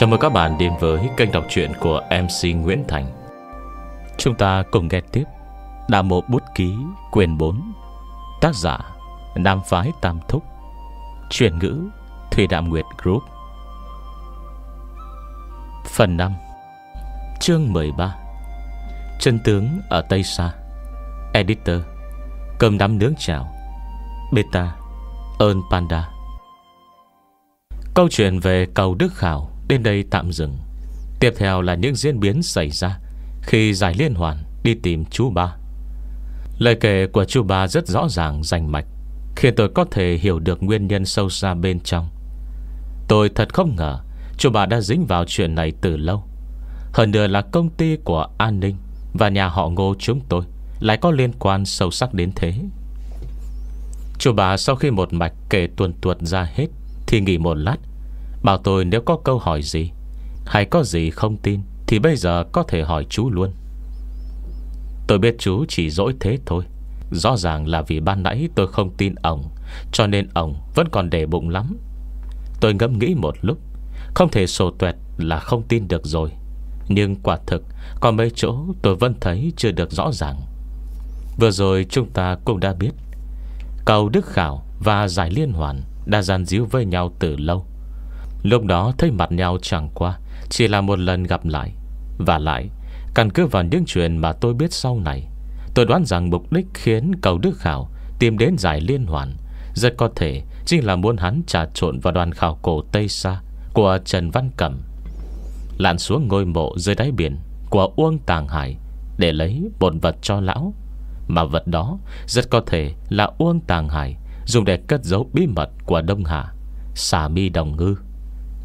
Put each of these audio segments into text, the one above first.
Chào mừng các bạn đến với kênh đọc truyện của MC Nguyễn Thành Chúng ta cùng nghe tiếp Đà Mộ Bút Ký Quyền 4 Tác giả Nam Phái Tam Thúc truyền ngữ Thùy Đạm Nguyệt Group Phần 5 Chương 13 Chân tướng ở Tây Sa Editor cơm đám nướng chảo Beta Ơn Panda Câu chuyện về cầu Đức Khảo đến đây tạm dừng Tiếp theo là những diễn biến xảy ra Khi giải liên hoàn đi tìm chú ba Lời kể của chú ba rất rõ ràng rành mạch Khiến tôi có thể hiểu được nguyên nhân sâu xa bên trong Tôi thật không ngờ Chú bà đã dính vào chuyện này từ lâu Hơn nữa là công ty của An Ninh Và nhà họ ngô chúng tôi Lại có liên quan sâu sắc đến thế Chú bà sau khi một mạch kể tuần tuột ra hết Thì nghỉ một lát Bảo tôi nếu có câu hỏi gì Hay có gì không tin Thì bây giờ có thể hỏi chú luôn Tôi biết chú chỉ dỗi thế thôi Rõ ràng là vì ban nãy tôi không tin ông Cho nên ông vẫn còn để bụng lắm Tôi ngẫm nghĩ một lúc Không thể sổ tuẹt là không tin được rồi Nhưng quả thực Có mấy chỗ tôi vẫn thấy chưa được rõ ràng Vừa rồi chúng ta cũng đã biết Cầu Đức Khảo và Giải Liên Hoàn Đã giàn díu với nhau từ lâu Lúc đó thấy mặt nhau chẳng qua Chỉ là một lần gặp lại Và lại Căn cứ vào những chuyện mà tôi biết sau này Tôi đoán rằng mục đích khiến cầu Đức Khảo Tìm đến giải liên hoàn Rất có thể chính là muốn hắn trà trộn vào đoàn khảo cổ Tây Sa Của Trần Văn Cẩm Lặn xuống ngôi mộ dưới đáy biển Của Uông Tàng Hải Để lấy một vật cho lão Mà vật đó rất có thể là Uông Tàng Hải Dùng để cất giấu bí mật của Đông Hà Xà mi đồng ngư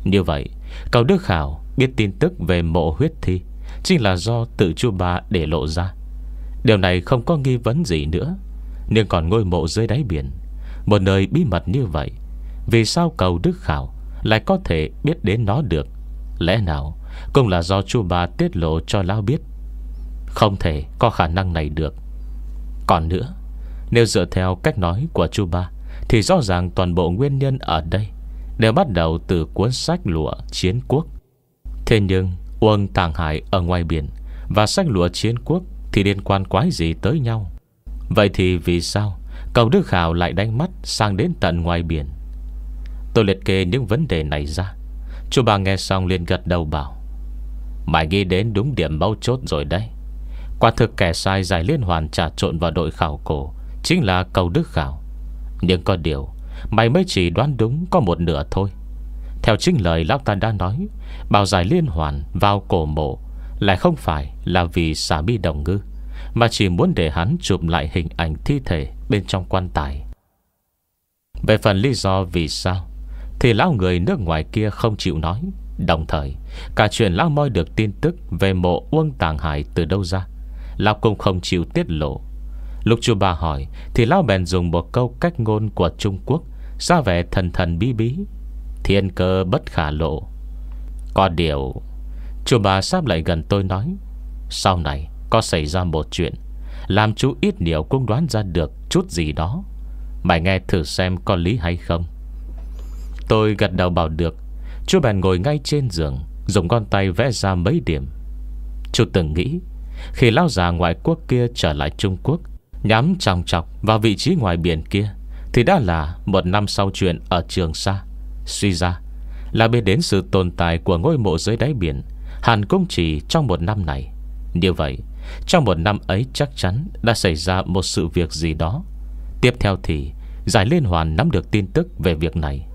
như vậy Cậu Đức Khảo biết tin tức về mộ huyết thi Chính là do tự chu bà để lộ ra Điều này không có nghi vấn gì nữa Nhưng còn ngôi mộ dưới đáy biển Một nơi bí mật như vậy Vì sao cầu Đức Khảo Lại có thể biết đến nó được Lẽ nào cũng là do chu bà tiết lộ cho lão biết Không thể có khả năng này được Còn nữa Nếu dựa theo cách nói của chu ba Thì rõ ràng toàn bộ nguyên nhân ở đây Đều bắt đầu từ cuốn sách lụa chiến quốc Thế nhưng Uông Tàng Hải ở ngoài biển Và sách lụa chiến quốc Thì liên quan quái gì tới nhau Vậy thì vì sao Cầu Đức Khảo lại đánh mắt sang đến tận ngoài biển Tôi liệt kê những vấn đề này ra Chú bà nghe xong liền gật đầu bảo Mày ghi đến đúng điểm bao chốt rồi đấy Quả thực kẻ sai giải liên hoàn trà trộn vào đội khảo cổ Chính là cầu đức khảo Nhưng có điều Mày mới chỉ đoán đúng có một nửa thôi Theo chính lời lão ta đã nói Bảo giải liên hoàn vào cổ mộ Lại không phải là vì xà bi đồng ngư Mà chỉ muốn để hắn chụp lại hình ảnh thi thể Bên trong quan tài Về phần lý do vì sao Thì lão người nước ngoài kia không chịu nói Đồng thời Cả chuyện lão moi được tin tức Về mộ uông tàng hải từ đâu ra Lão cũng không chịu tiết lộ Lúc chú bà hỏi Thì lão bèn dùng một câu cách ngôn của Trung Quốc xa vẻ thần thần bí bí Thiên cơ bất khả lộ Còn điều Chú bà sắp lại gần tôi nói Sau này có xảy ra một chuyện Làm chú ít nhiều cũng đoán ra được Chút gì đó Mày nghe thử xem có lý hay không Tôi gật đầu bảo được Chú bèn ngồi ngay trên giường Dùng con tay vẽ ra mấy điểm Chú từng nghĩ Khi lao già ngoại quốc kia trở lại Trung Quốc Nhắm trọng trọc vào vị trí ngoài biển kia thì đã là một năm sau chuyện ở Trường Sa Suy ra Là biết đến sự tồn tại của ngôi mộ dưới đáy biển Hàn cũng chỉ trong một năm này Như vậy Trong một năm ấy chắc chắn Đã xảy ra một sự việc gì đó Tiếp theo thì Giải Liên Hoàn nắm được tin tức về việc này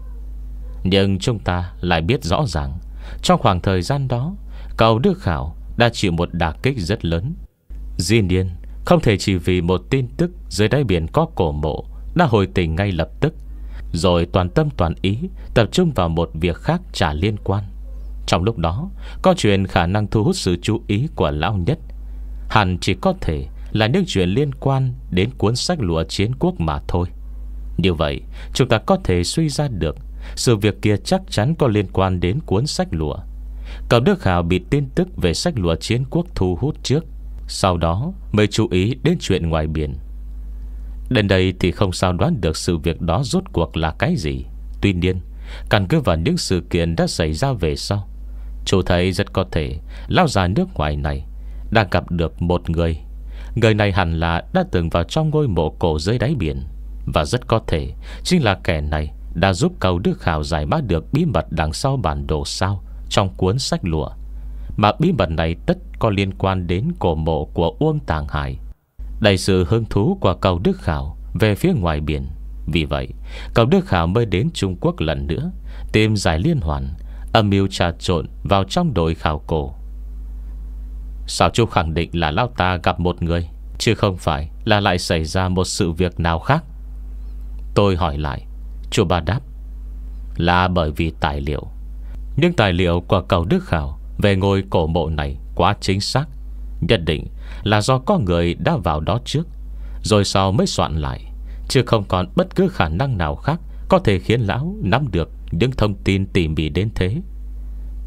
Nhưng chúng ta lại biết rõ ràng Trong khoảng thời gian đó Cầu Đức Khảo đã chịu một đả kích rất lớn Dĩ nhiên Không thể chỉ vì một tin tức dưới đáy biển có cổ mộ đã hồi tỉnh ngay lập tức Rồi toàn tâm toàn ý Tập trung vào một việc khác chả liên quan Trong lúc đó Có chuyện khả năng thu hút sự chú ý của lão nhất Hẳn chỉ có thể Là những chuyện liên quan Đến cuốn sách lụa chiến quốc mà thôi Như vậy Chúng ta có thể suy ra được Sự việc kia chắc chắn có liên quan đến cuốn sách lụa Cậu Đức Hào bị tin tức về sách lụa chiến quốc thu hút trước Sau đó mới chú ý đến chuyện ngoài biển Đến đây thì không sao đoán được sự việc đó rốt cuộc là cái gì Tuy nhiên Căn cứ vào những sự kiện đã xảy ra về sau Chú thấy rất có thể Lao già nước ngoài này Đã gặp được một người Người này hẳn là đã từng vào trong ngôi mộ cổ dưới đáy biển Và rất có thể Chính là kẻ này Đã giúp cầu Đức Khảo giải mã được bí mật đằng sau bản đồ sao Trong cuốn sách lụa Mà bí mật này tất có liên quan đến cổ mộ của Uông Tàng Hải đầy sự hứng thú của cầu Đức Khảo về phía ngoài biển. Vì vậy, cầu Đức Khảo mới đến Trung Quốc lần nữa, tìm giải liên hoàn, âm mưu trà trộn vào trong đội khảo cổ. Sao chú khẳng định là Lao ta gặp một người, chứ không phải là lại xảy ra một sự việc nào khác? Tôi hỏi lại, chú ba đáp, là bởi vì tài liệu. Những tài liệu của cầu Đức Khảo về ngôi cổ mộ này quá chính xác, nhất định là do có người đã vào đó trước Rồi sau mới soạn lại Chứ không còn bất cứ khả năng nào khác Có thể khiến lão nắm được Những thông tin tỉ mỉ đến thế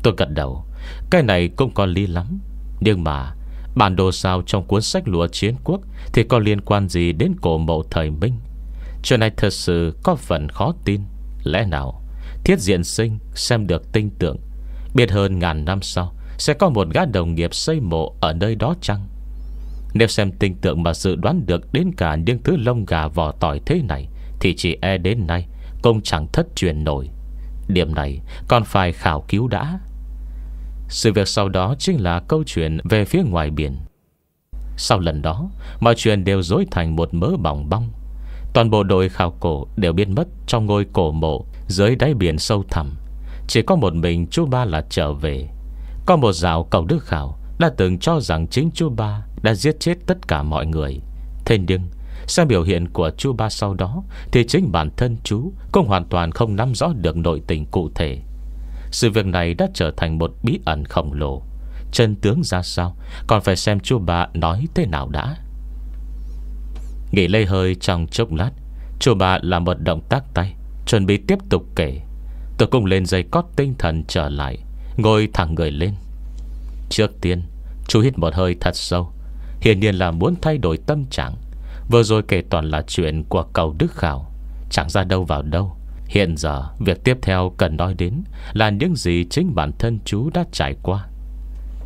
Tôi gật đầu Cái này cũng có lý lắm Nhưng mà Bản đồ sao trong cuốn sách lụa chiến quốc Thì có liên quan gì đến cổ mộ thời Minh Chuyện này thật sự có phần khó tin Lẽ nào Thiết diện sinh xem được tinh tượng Biết hơn ngàn năm sau Sẽ có một gã đồng nghiệp xây mộ ở nơi đó chăng nếu xem tình tượng mà dự đoán được Đến cả những thứ lông gà vỏ tỏi thế này Thì chỉ e đến nay Công chẳng thất truyền nổi Điểm này còn phải khảo cứu đã Sự việc sau đó chính là câu chuyện về phía ngoài biển Sau lần đó Mọi chuyện đều dối thành một mớ bỏng bong Toàn bộ đội khảo cổ đều biến mất Trong ngôi cổ mộ Dưới đáy biển sâu thẳm Chỉ có một mình chú ba là trở về Có một dạo cầu đức khảo Đã từng cho rằng chính chú ba đã giết chết tất cả mọi người. Thế nhưng, sang biểu hiện của chú ba sau đó thì chính bản thân chú cũng hoàn toàn không nắm rõ được nội tình cụ thể. Sự việc này đã trở thành một bí ẩn khổng lồ. Chân tướng ra sao, còn phải xem chú ba nói thế nào đã. Nghỉ lây hơi trong chốc lát, chú ba làm một động tác tay, chuẩn bị tiếp tục kể. Tôi cùng lên dây cót tinh thần trở lại, ngồi thẳng người lên. Trước tiên, chú hít một hơi thật sâu, Hiển nhiên là muốn thay đổi tâm trạng Vừa rồi kể toàn là chuyện của cầu Đức Khảo Chẳng ra đâu vào đâu Hiện giờ việc tiếp theo cần nói đến Là những gì chính bản thân chú đã trải qua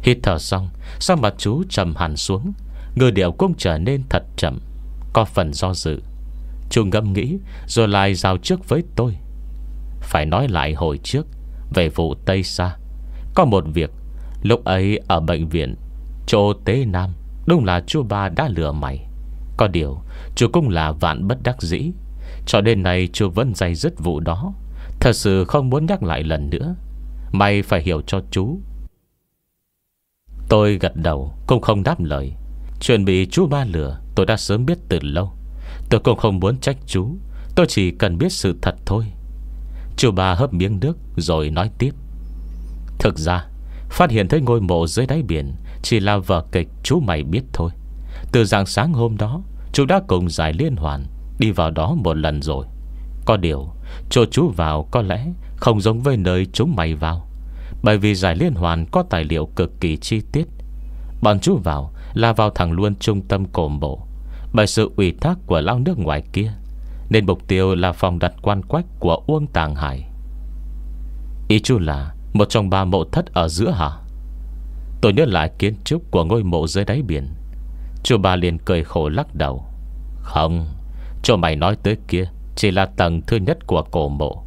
Hít thở xong Sao mặt chú trầm hẳn xuống Người điệu cũng trở nên thật chậm Có phần do dự Chú ngẫm nghĩ rồi lại giao trước với tôi Phải nói lại hồi trước Về vụ Tây Sa Có một việc Lúc ấy ở bệnh viện Chỗ Tế Nam Đúng là chú ba đã lừa mày Có điều Chú cũng là vạn bất đắc dĩ Cho đến nay chú vẫn dày dứt vụ đó Thật sự không muốn nhắc lại lần nữa Mày phải hiểu cho chú Tôi gật đầu Cũng không đáp lời Chuyện bị chú ba lừa tôi đã sớm biết từ lâu Tôi cũng không muốn trách chú Tôi chỉ cần biết sự thật thôi Chú ba hấp miếng nước rồi nói tiếp Thực ra Phát hiện thấy ngôi mộ dưới đáy biển chỉ là vở kịch chú mày biết thôi Từ rạng sáng hôm đó Chú đã cùng giải liên hoàn Đi vào đó một lần rồi Có điều Chỗ chú vào có lẽ Không giống với nơi chú mày vào Bởi vì giải liên hoàn có tài liệu cực kỳ chi tiết Bọn chú vào Là vào thẳng luôn trung tâm cổm bộ Bởi sự ủy thác của lao nước ngoài kia Nên mục tiêu là phòng đặt quan quách Của Uông Tàng Hải Ý chú là Một trong ba mộ thất ở giữa hả Tôi nhớ lại kiến trúc của ngôi mộ dưới đáy biển Chú ba liền cười khổ lắc đầu Không Cho mày nói tới kia Chỉ là tầng thứ nhất của cổ mộ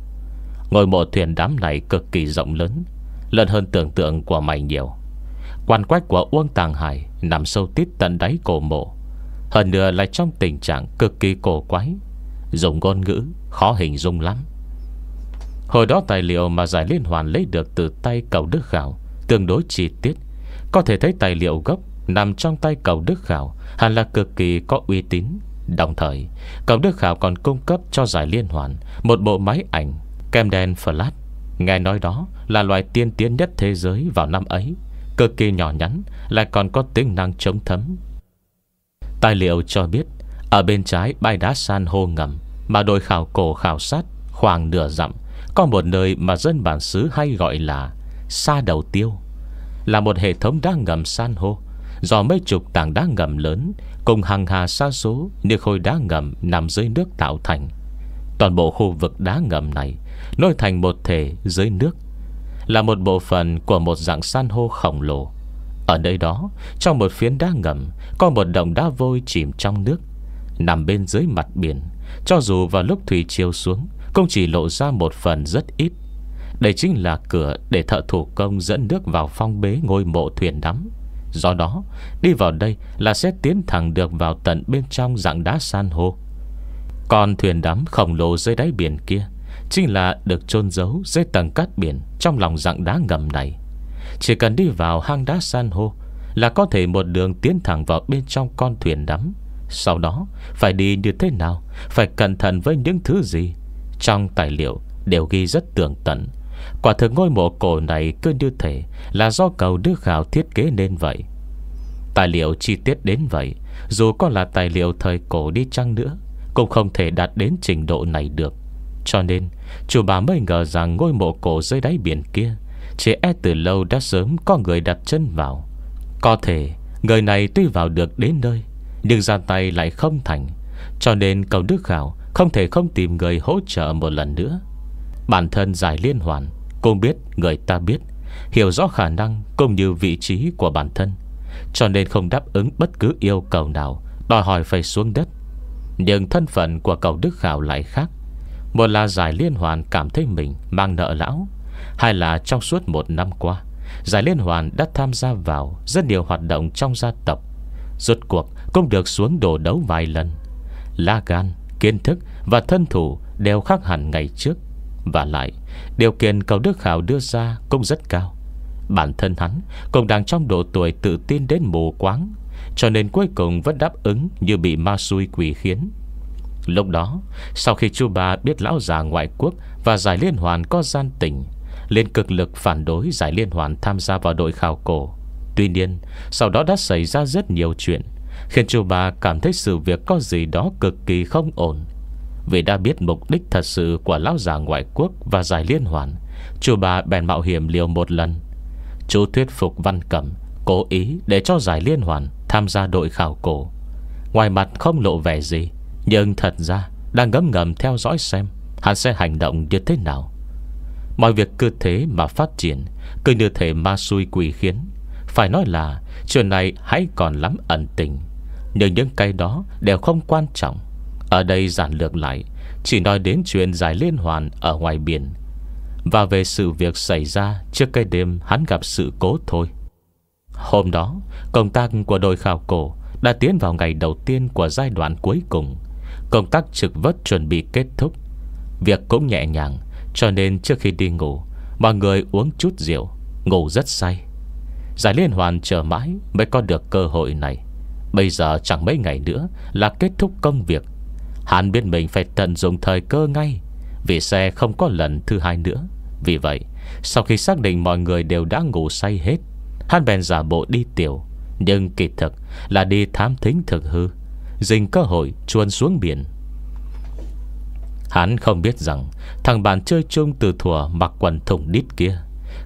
Ngôi mộ thuyền đám này cực kỳ rộng lớn Lớn hơn tưởng tượng của mày nhiều Quan quách của Uông Tàng Hải Nằm sâu tít tận đáy cổ mộ Hơn nữa lại trong tình trạng cực kỳ cổ quái Dùng ngôn ngữ Khó hình dung lắm Hồi đó tài liệu mà giải liên hoàn lấy được từ tay cầu Đức Khảo Tương đối chi tiết có thể thấy tài liệu gốc nằm trong tay cầu Đức Khảo hẳn là cực kỳ có uy tín. Đồng thời, cầu Đức Khảo còn cung cấp cho giải liên hoàn một bộ máy ảnh kem đen flash. Nghe nói đó là loại tiên tiến nhất thế giới vào năm ấy. Cực kỳ nhỏ nhắn, lại còn có tính năng chống thấm. Tài liệu cho biết, ở bên trái bãi đá san hô ngầm mà đội khảo cổ khảo sát khoảng nửa dặm có một nơi mà dân bản xứ hay gọi là Sa Đầu Tiêu là một hệ thống đá ngầm san hô do mấy chục tảng đá ngầm lớn cùng hàng hà sa số như khối đá ngầm nằm dưới nước tạo thành. Toàn bộ khu vực đá ngầm này nối thành một thể dưới nước là một bộ phận của một dạng san hô khổng lồ. Ở nơi đó, trong một phiến đá ngầm, có một động đá vôi chìm trong nước, nằm bên dưới mặt biển. Cho dù vào lúc thủy chiều xuống, cũng chỉ lộ ra một phần rất ít đây chính là cửa để thợ thủ công dẫn nước vào phong bế ngôi mộ thuyền đắm Do đó đi vào đây là sẽ tiến thẳng được vào tận bên trong dạng đá san hô Còn thuyền đắm khổng lồ dưới đáy biển kia Chính là được chôn giấu dưới tầng cát biển trong lòng dạng đá ngầm này Chỉ cần đi vào hang đá san hô Là có thể một đường tiến thẳng vào bên trong con thuyền đắm Sau đó phải đi như thế nào Phải cẩn thận với những thứ gì Trong tài liệu đều ghi rất tường tận Quả thực ngôi mộ cổ này cứ như thể Là do cầu Đức khảo thiết kế nên vậy Tài liệu chi tiết đến vậy Dù có là tài liệu thời cổ đi chăng nữa Cũng không thể đạt đến trình độ này được Cho nên Chủ bà mới ngờ rằng ngôi mộ cổ dưới đáy biển kia Chỉ e từ lâu đã sớm có người đặt chân vào Có thể Người này tuy vào được đến nơi Nhưng ra tay lại không thành Cho nên cầu Đức Khảo Không thể không tìm người hỗ trợ một lần nữa Bản thân giải liên hoàn cô biết người ta biết Hiểu rõ khả năng cũng như vị trí của bản thân Cho nên không đáp ứng bất cứ yêu cầu nào Đòi hỏi phải xuống đất Nhưng thân phận của cậu Đức Khảo lại khác Một là giải liên hoàn cảm thấy mình mang nợ lão Hai là trong suốt một năm qua Giải liên hoàn đã tham gia vào Rất nhiều hoạt động trong gia tộc Rốt cuộc cũng được xuống đổ đấu vài lần La gan, kiến thức và thân thủ Đều khác hẳn ngày trước và lại Điều kiện cầu Đức Khảo đưa ra cũng rất cao Bản thân hắn Cũng đang trong độ tuổi tự tin đến mù quáng Cho nên cuối cùng vẫn đáp ứng Như bị ma xui quỷ khiến Lúc đó Sau khi chú bà biết lão già ngoại quốc Và giải liên hoàn có gian tình Liên cực lực phản đối giải liên hoàn Tham gia vào đội khảo cổ Tuy nhiên sau đó đã xảy ra rất nhiều chuyện Khiến chú bà cảm thấy sự việc có gì đó cực kỳ không ổn vì đã biết mục đích thật sự của lão già ngoại quốc và giải liên hoàn Chú bà bèn mạo hiểm liều một lần Chú thuyết phục văn cẩm Cố ý để cho giải liên hoàn tham gia đội khảo cổ Ngoài mặt không lộ vẻ gì Nhưng thật ra đang ngấm ngầm theo dõi xem Hắn sẽ hành động như thế nào Mọi việc cứ thế mà phát triển Cứ như thể ma xui quỷ khiến Phải nói là chuyện này hãy còn lắm ẩn tình Nhưng những cái đó đều không quan trọng ở đây giản lược lại Chỉ nói đến chuyện giải liên hoàn ở ngoài biển Và về sự việc xảy ra Trước cái đêm hắn gặp sự cố thôi Hôm đó Công tác của đội khảo cổ Đã tiến vào ngày đầu tiên của giai đoạn cuối cùng Công tác trực vất chuẩn bị kết thúc Việc cũng nhẹ nhàng Cho nên trước khi đi ngủ Mọi người uống chút rượu Ngủ rất say Giải liên hoàn chờ mãi mới có được cơ hội này Bây giờ chẳng mấy ngày nữa Là kết thúc công việc Hắn biết mình phải tận dụng thời cơ ngay Vì xe không có lần thứ hai nữa Vì vậy Sau khi xác định mọi người đều đã ngủ say hết Hắn bèn giả bộ đi tiểu Nhưng kỳ thực là đi thám thính thực hư Dình cơ hội chuồn xuống biển Hắn không biết rằng Thằng bạn chơi chung từ thuở mặc quần thùng đít kia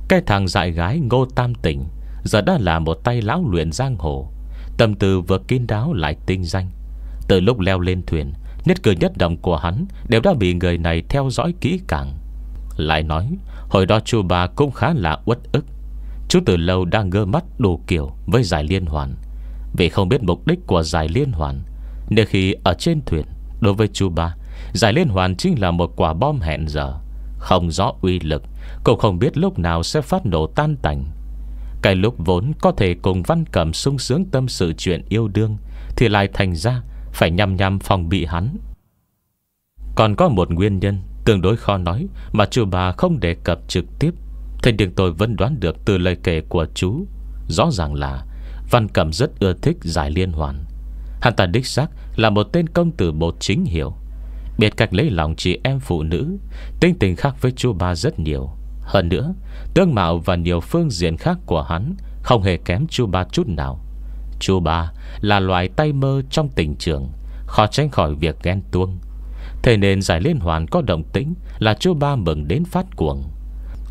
Cái thằng dại gái ngô tam tỉnh Giờ đã là một tay lão luyện giang hồ Tâm tư vừa kín đáo lại tinh danh Từ lúc leo lên thuyền Nhất cười nhất động của hắn Đều đã bị người này theo dõi kỹ càng Lại nói Hồi đó chú bà cũng khá là uất ức Chú từ lâu đang ngơ mắt đủ kiểu Với giải liên hoàn Vì không biết mục đích của giải liên hoàn Nên khi ở trên thuyền Đối với chú ba Giải liên hoàn chính là một quả bom hẹn giờ Không rõ uy lực Cũng không biết lúc nào sẽ phát nổ tan tành Cái lúc vốn có thể cùng văn cầm sung sướng tâm sự chuyện yêu đương Thì lại thành ra phải nhằm nhằm phòng bị hắn Còn có một nguyên nhân Tương đối khó nói Mà chú bà không đề cập trực tiếp Thế nhưng tôi vẫn đoán được từ lời kể của chú Rõ ràng là Văn Cẩm rất ưa thích giải liên hoàn Hắn ta đích xác là một tên công tử bột chính hiểu biệt cách lấy lòng chị em phụ nữ Tinh tình khác với chú ba rất nhiều Hơn nữa Tương mạo và nhiều phương diện khác của hắn Không hề kém chú ba chút nào Chú ba là loài tay mơ trong tình trường Khó tránh khỏi việc ghen tuông Thế nên giải liên hoàn có động tĩnh Là chú ba mừng đến phát cuồng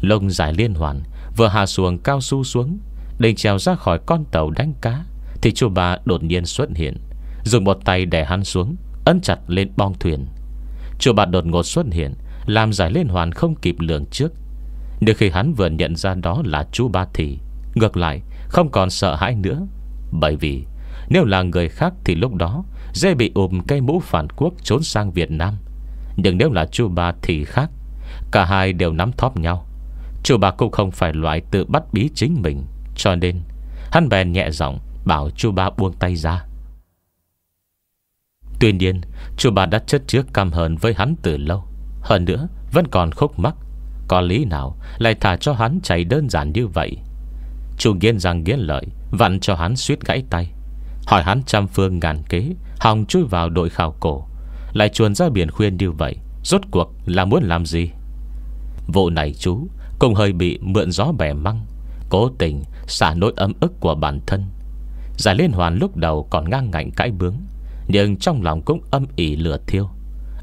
Lông giải liên hoàn Vừa hạ xuồng cao su xuống Định trèo ra khỏi con tàu đánh cá Thì chú ba đột nhiên xuất hiện Dùng một tay đè hắn xuống Ấn chặt lên bong thuyền Chú ba đột ngột xuất hiện Làm giải liên hoàn không kịp lường trước Nhưng khi hắn vừa nhận ra đó là chú ba thì Ngược lại không còn sợ hãi nữa bởi vì nếu là người khác thì lúc đó Dễ bị ôm cây mũ phản quốc trốn sang Việt Nam Nhưng nếu là chú ba thì khác Cả hai đều nắm thóp nhau Chú ba cũng không phải loại tự bắt bí chính mình Cho nên Hắn bèn nhẹ giọng Bảo chú ba buông tay ra Tuy nhiên Chú ba đã chất trước căm hờn với hắn từ lâu Hơn nữa Vẫn còn khúc mắc Có lý nào lại thả cho hắn chạy đơn giản như vậy Chu nghiến răng nghiến lợi Vặn cho hắn suýt gãy tay Hỏi hắn trăm phương ngàn kế Hòng chui vào đội khảo cổ Lại chuồn ra biển khuyên như vậy Rốt cuộc là muốn làm gì Vụ này chú Cũng hơi bị mượn gió bẻ măng Cố tình xả nỗi ấm ức của bản thân Giải liên hoàn lúc đầu còn ngang ngạnh cãi bướng Nhưng trong lòng cũng âm ỉ lửa thiêu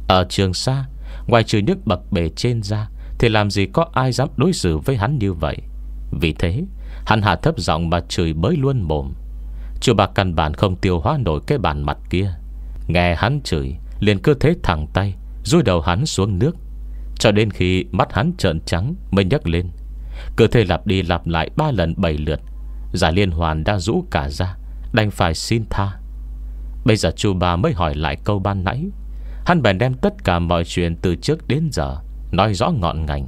Ở trường xa Ngoài trừ nước bậc bề trên ra Thì làm gì có ai dám đối xử với hắn như vậy vì thế Hắn hạ thấp giọng mà chửi bới luôn mồm Chú bà căn bản không tiêu hóa nổi cái bàn mặt kia Nghe hắn chửi liền cơ thế thẳng tay Rui đầu hắn xuống nước Cho đến khi mắt hắn trợn trắng Mới nhấc lên Cơ thể lặp đi lặp lại ba lần bảy lượt Giả liên hoàn đã rũ cả ra Đành phải xin tha Bây giờ chú bà mới hỏi lại câu ban nãy Hắn bèn đem tất cả mọi chuyện từ trước đến giờ Nói rõ ngọn ngành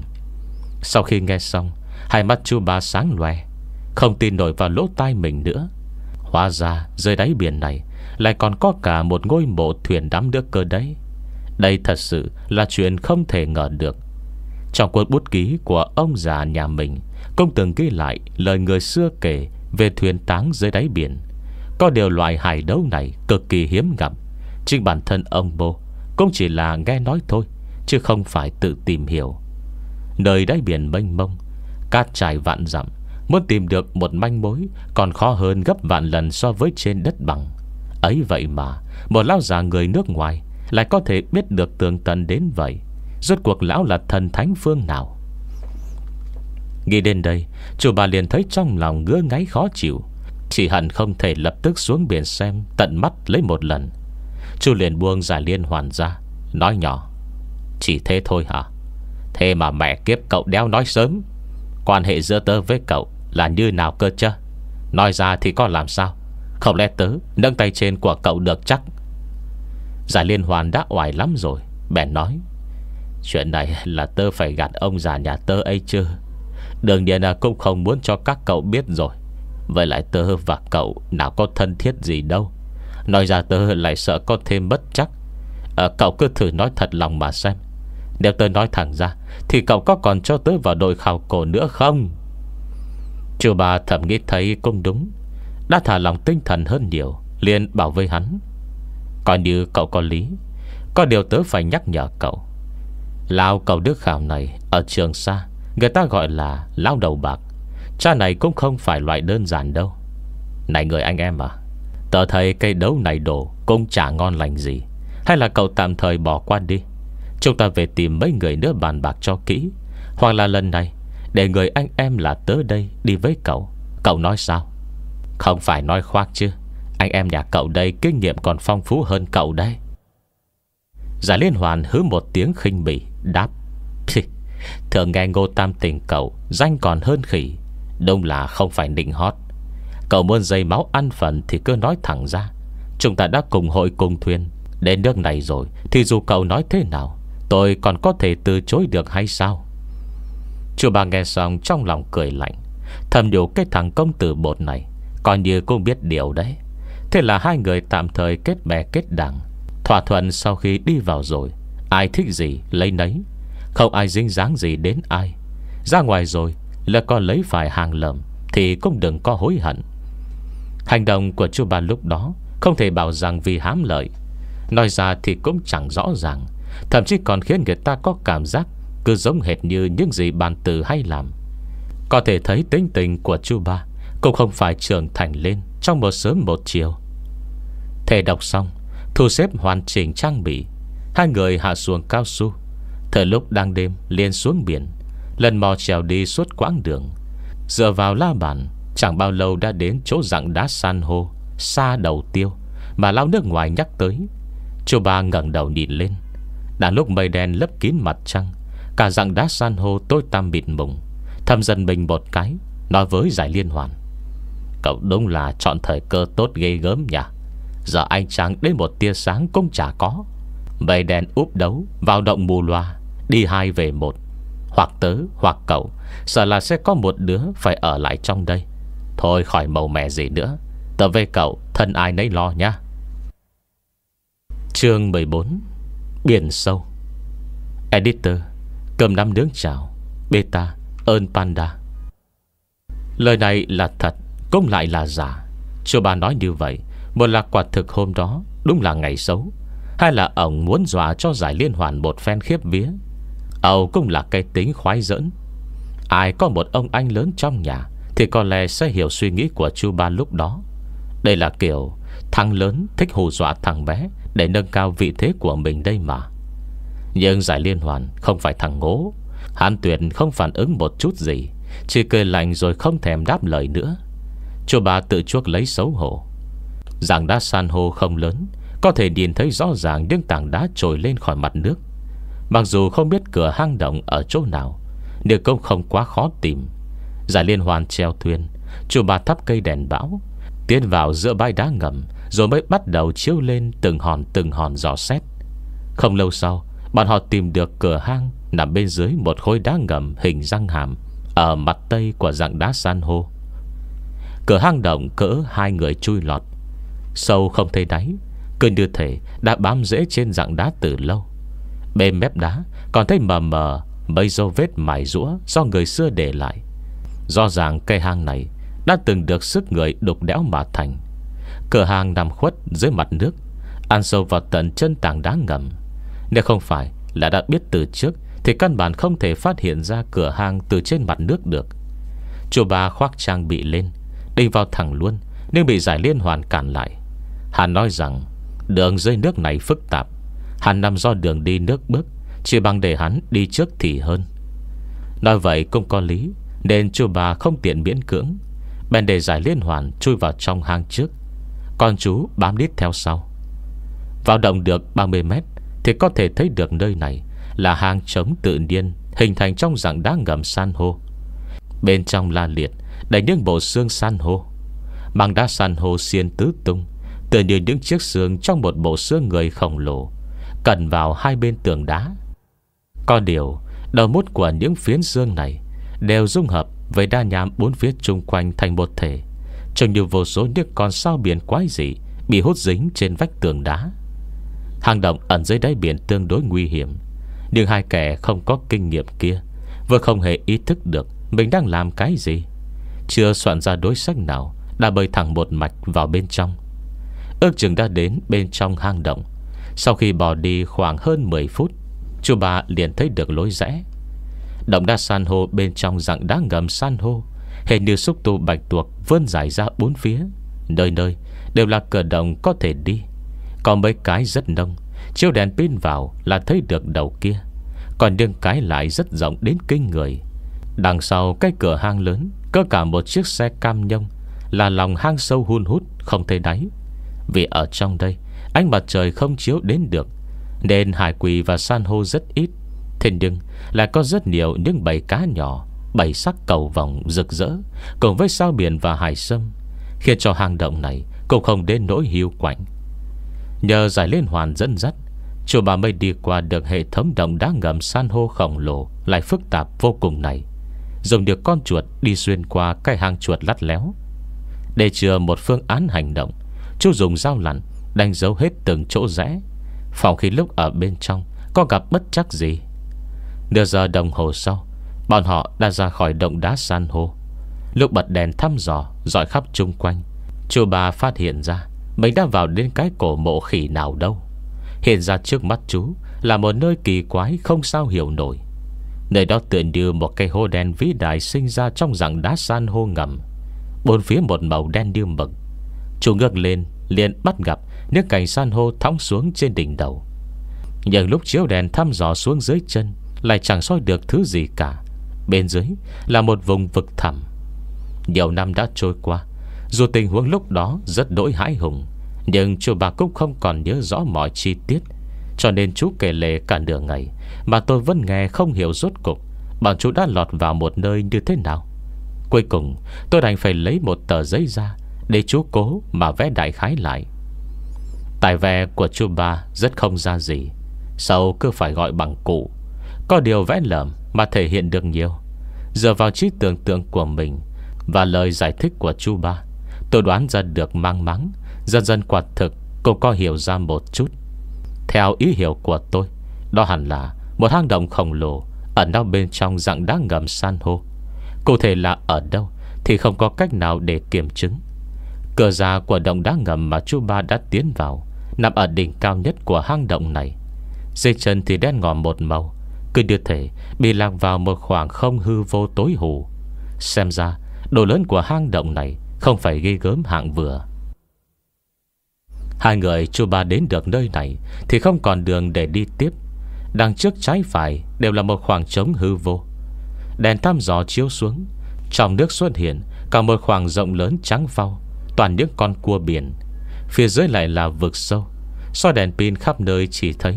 Sau khi nghe xong Hai mắt chú ba sáng loe Không tin nổi vào lỗ tai mình nữa Hóa ra dưới đáy biển này Lại còn có cả một ngôi mộ thuyền đám nước cơ đấy Đây thật sự là chuyện không thể ngờ được Trong cuốn bút ký của ông già nhà mình Công từng ghi lại lời người xưa kể Về thuyền táng dưới đáy biển Có điều loại hải đấu này cực kỳ hiếm gặp Chính bản thân ông bố Cũng chỉ là nghe nói thôi Chứ không phải tự tìm hiểu Nơi đáy biển mênh mông Cát trải vạn dặm Muốn tìm được một manh mối Còn khó hơn gấp vạn lần so với trên đất bằng Ấy vậy mà Một lão già người nước ngoài Lại có thể biết được tường tận đến vậy Rốt cuộc lão là thần thánh phương nào Nghĩ đến đây Chủ bà liền thấy trong lòng ngứa ngáy khó chịu Chỉ hẳn không thể lập tức xuống biển xem Tận mắt lấy một lần Chu liền buông giải liên hoàn ra Nói nhỏ Chỉ thế thôi hả Thế mà mẹ kiếp cậu đeo nói sớm Quan hệ giữa tớ với cậu Là như nào cơ chứ Nói ra thì có làm sao Không lẽ tớ nâng tay trên của cậu được chắc Giả liên hoàn đã oải lắm rồi Bèn nói Chuyện này là tớ phải gạt ông già nhà tớ ấy chứ đường nhiên cũng không muốn cho các cậu biết rồi Vậy lại tớ và cậu Nào có thân thiết gì đâu Nói ra tớ lại sợ có thêm bất chắc à, Cậu cứ thử nói thật lòng mà xem nếu tôi nói thẳng ra Thì cậu có còn cho tớ vào đội khảo cổ nữa không Chú bà thẩm nghĩ thấy cũng đúng Đã thả lòng tinh thần hơn nhiều liền bảo với hắn Coi như cậu có lý Có điều tớ phải nhắc nhở cậu Lao cậu đức khảo này Ở trường xa Người ta gọi là lao đầu bạc Cha này cũng không phải loại đơn giản đâu Này người anh em à Tớ thấy cây đấu này đổ Cũng chả ngon lành gì Hay là cậu tạm thời bỏ qua đi Chúng ta về tìm mấy người nữa bàn bạc cho kỹ Hoặc là lần này Để người anh em là tới đây đi với cậu Cậu nói sao Không phải nói khoác chứ Anh em nhà cậu đây kinh nghiệm còn phong phú hơn cậu đây Giả liên hoàn hứ một tiếng khinh bỉ Đáp Thường nghe ngô tam tình cậu Danh còn hơn khỉ Đông là không phải nịnh hót Cậu muốn dây máu ăn phần thì cứ nói thẳng ra Chúng ta đã cùng hội cùng thuyền Đến nước này rồi Thì dù cậu nói thế nào Tôi còn có thể từ chối được hay sao Chú bà nghe xong trong lòng cười lạnh Thầm nhủ cái thằng công tử bột này Coi như cũng biết điều đấy Thế là hai người tạm thời kết bè kết đảng Thỏa thuận sau khi đi vào rồi Ai thích gì lấy nấy Không ai dính dáng gì đến ai Ra ngoài rồi là còn lấy phải hàng lầm Thì cũng đừng có hối hận Hành động của chú bà lúc đó Không thể bảo rằng vì hám lợi Nói ra thì cũng chẳng rõ ràng Thậm chí còn khiến người ta có cảm giác Cứ giống hệt như những gì bàn từ hay làm Có thể thấy tính tình của chú ba Cũng không phải trưởng thành lên Trong một sớm một chiều Thề đọc xong Thu xếp hoàn chỉnh trang bị Hai người hạ xuống cao su Thời lúc đang đêm liền xuống biển Lần mò trèo đi suốt quãng đường Dựa vào la bàn Chẳng bao lâu đã đến chỗ rặng đá san hô Xa đầu tiêu Mà lao nước ngoài nhắc tới Chú ba ngẩng đầu nhìn lên đã lúc mây đen lấp kín mặt trăng Cả rặng đá san hô tối tam mịt mùng Thâm dần mình một cái Nói với giải liên hoàn Cậu đúng là chọn thời cơ tốt ghê gớm nhỉ Giờ anh trắng đến một tia sáng cũng chả có Mây đen úp đấu Vào động mù loa Đi hai về một Hoặc tớ hoặc cậu Sợ là sẽ có một đứa phải ở lại trong đây Thôi khỏi màu mè gì nữa Tớ về cậu thân ai nấy lo nhá Chương 14 Biển sâu Editor Cầm nắm nướng chảo Beta Ơn Panda Lời này là thật Cũng lại là giả Chú bà nói như vậy Một là quả thực hôm đó Đúng là ngày xấu Hay là ông muốn dọa cho giải liên hoàn một phen khiếp vía ông cũng là cái tính khoái giỡn Ai có một ông anh lớn trong nhà Thì có lẽ sẽ hiểu suy nghĩ của chú ba lúc đó Đây là kiểu Thằng lớn thích hù dọa thằng bé để nâng cao vị thế của mình đây mà Nhưng giải liên hoàn Không phải thằng ngố Hàn tuyệt không phản ứng một chút gì Chỉ cười lạnh rồi không thèm đáp lời nữa Chú bà tự chuốc lấy xấu hổ Giảng đá san hô không lớn Có thể nhìn thấy rõ ràng Những tảng đá trồi lên khỏi mặt nước Mặc dù không biết cửa hang động ở chỗ nào điều cũng không quá khó tìm Giải liên hoàn treo thuyền Chú bà thắp cây đèn bão Tiến vào giữa bãi đá ngầm rồi mới bắt đầu chiếu lên từng hòn từng hòn giò xét Không lâu sau Bọn họ tìm được cửa hang Nằm bên dưới một khối đá ngầm hình răng hàm Ở mặt tây của dạng đá san hô Cửa hang động cỡ hai người chui lọt Sâu không thấy đáy Cơn đưa thể đã bám rễ trên dạng đá từ lâu Bên mép đá Còn thấy mờ mờ Mấy dấu vết mài rũa do người xưa để lại do rằng cây hang này Đã từng được sức người đục đẽo mà thành Cửa hàng nằm khuất dưới mặt nước Ăn sâu vào tận chân tảng đá ngầm Nếu không phải là đã biết từ trước Thì căn bản không thể phát hiện ra cửa hàng từ trên mặt nước được Chú bà khoác trang bị lên đi vào thẳng luôn Nhưng bị giải liên hoàn cản lại Hắn nói rằng Đường dưới nước này phức tạp Hắn nằm do đường đi nước bước Chỉ bằng để hắn đi trước thì hơn Nói vậy cũng có lý Nên chú bà không tiện miễn cưỡng Bèn để giải liên hoàn chui vào trong hang trước con chú bám đít theo sau Vào động được 30 mét Thì có thể thấy được nơi này Là hang trống tự nhiên Hình thành trong dạng đá ngầm san hô Bên trong la liệt Đầy những bộ xương san hô Bằng đá san hô xiên tứ tung Tự như những chiếc xương trong một bộ xương người khổng lồ Cần vào hai bên tường đá Có điều Đầu mút của những phiến xương này Đều dung hợp với đa nhám bốn phía chung quanh thành một thể Trông như vô số những con sao biển quái dị Bị hút dính trên vách tường đá Hang động ẩn dưới đáy biển tương đối nguy hiểm Nhưng hai kẻ không có kinh nghiệm kia Vừa không hề ý thức được Mình đang làm cái gì Chưa soạn ra đối sách nào Đã bơi thẳng một mạch vào bên trong Ước chừng đã đến bên trong hang động Sau khi bỏ đi khoảng hơn 10 phút Chú bà liền thấy được lối rẽ Động đá san hô bên trong dạng đá ngầm san hô Hình như xúc tu bạch tuộc vươn dài ra bốn phía Nơi nơi đều là cửa động có thể đi Có mấy cái rất nông Chiếu đèn pin vào là thấy được đầu kia Còn đường cái lại rất rộng đến kinh người Đằng sau cái cửa hang lớn Có cả một chiếc xe cam nhông Là lòng hang sâu hun hút Không thấy đáy Vì ở trong đây Ánh mặt trời không chiếu đến được Nên hải quỳ và san hô rất ít Thế nhưng lại có rất nhiều những bầy cá nhỏ Bảy sắc cầu vòng rực rỡ Cùng với sao biển và hải sâm Khiến cho hang động này Cũng không đến nỗi hiu quạnh Nhờ giải liên hoàn dẫn dắt Chùa bà mây đi qua được hệ thống động đá ngầm san hô khổng lồ Lại phức tạp vô cùng này Dùng được con chuột đi xuyên qua cái hang chuột lắt léo Để chừa một phương án hành động Chú dùng dao lặn Đánh dấu hết từng chỗ rẽ Phòng khi lúc ở bên trong Có gặp bất chắc gì Nửa giờ đồng hồ sau Bọn họ đã ra khỏi động đá san hô Lúc bật đèn thăm dò dọi khắp chung quanh Chú bà phát hiện ra Mình đã vào đến cái cổ mộ khỉ nào đâu Hiện ra trước mắt chú Là một nơi kỳ quái không sao hiểu nổi Nơi đó tựa đưa một cây hô đen vĩ đại sinh ra trong rặng đá san hô ngầm. Bốn phía một màu đen như mực. Chú ngước lên, liền bắt gặp nước cành san hô thóng xuống trên đỉnh đầu. Nhưng lúc chiếu đèn thăm dò xuống dưới chân, lại chẳng soi được thứ gì cả. Bên dưới là một vùng vực thẳm Nhiều năm đã trôi qua Dù tình huống lúc đó rất đỗi hãi hùng Nhưng chú bà Cúc không còn nhớ rõ mọi chi tiết Cho nên chú kể lệ cả nửa ngày Mà tôi vẫn nghe không hiểu rốt cục Bọn chú đã lọt vào một nơi như thế nào Cuối cùng tôi đành phải lấy một tờ giấy ra Để chú cố mà vẽ đại khái lại Tài vẽ của chú ba rất không ra gì Sau cứ phải gọi bằng cụ Có điều vẽ lợm mà thể hiện được nhiều Dựa vào trí tưởng tượng của mình Và lời giải thích của chú ba Tôi đoán ra được mang mắng Dần dần quả thực cũng có hiểu ra một chút Theo ý hiểu của tôi Đó hẳn là một hang động khổng lồ Ẩn đau bên trong dạng đá ngầm san hô Cụ thể là ở đâu Thì không có cách nào để kiểm chứng Cửa ra của động đá ngầm mà chú ba đã tiến vào Nằm ở đỉnh cao nhất của hang động này Dây chân thì đen ngòm một màu cứ đưa thể Bị lạc vào một khoảng không hư vô tối hù Xem ra Độ lớn của hang động này Không phải ghi gớm hạng vừa Hai người chú ba đến được nơi này Thì không còn đường để đi tiếp Đằng trước trái phải Đều là một khoảng trống hư vô Đèn thăm gió chiếu xuống Trong nước xuất hiện Cả một khoảng rộng lớn trắng phau Toàn những con cua biển Phía dưới lại là vực sâu So đèn pin khắp nơi chỉ thấy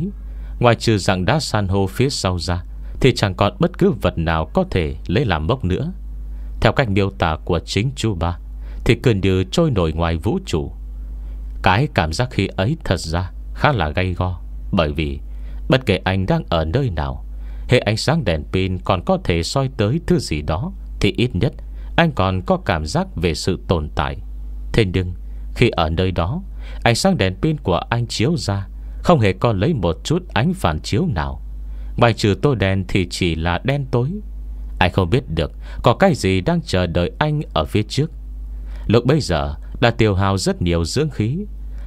Ngoài trừ dạng đá san hô phía sau ra Thì chẳng còn bất cứ vật nào có thể lấy làm mốc nữa Theo cách miêu tả của chính chú ba Thì cứ như trôi nổi ngoài vũ trụ Cái cảm giác khi ấy thật ra khá là gay go Bởi vì bất kể anh đang ở nơi nào Hệ ánh sáng đèn pin còn có thể soi tới thứ gì đó Thì ít nhất anh còn có cảm giác về sự tồn tại Thế nhưng khi ở nơi đó Ánh sáng đèn pin của anh chiếu ra không hề có lấy một chút ánh phản chiếu nào Bài trừ tô đèn thì chỉ là đen tối ai không biết được Có cái gì đang chờ đợi anh ở phía trước Lúc bây giờ Đã tiêu hao rất nhiều dưỡng khí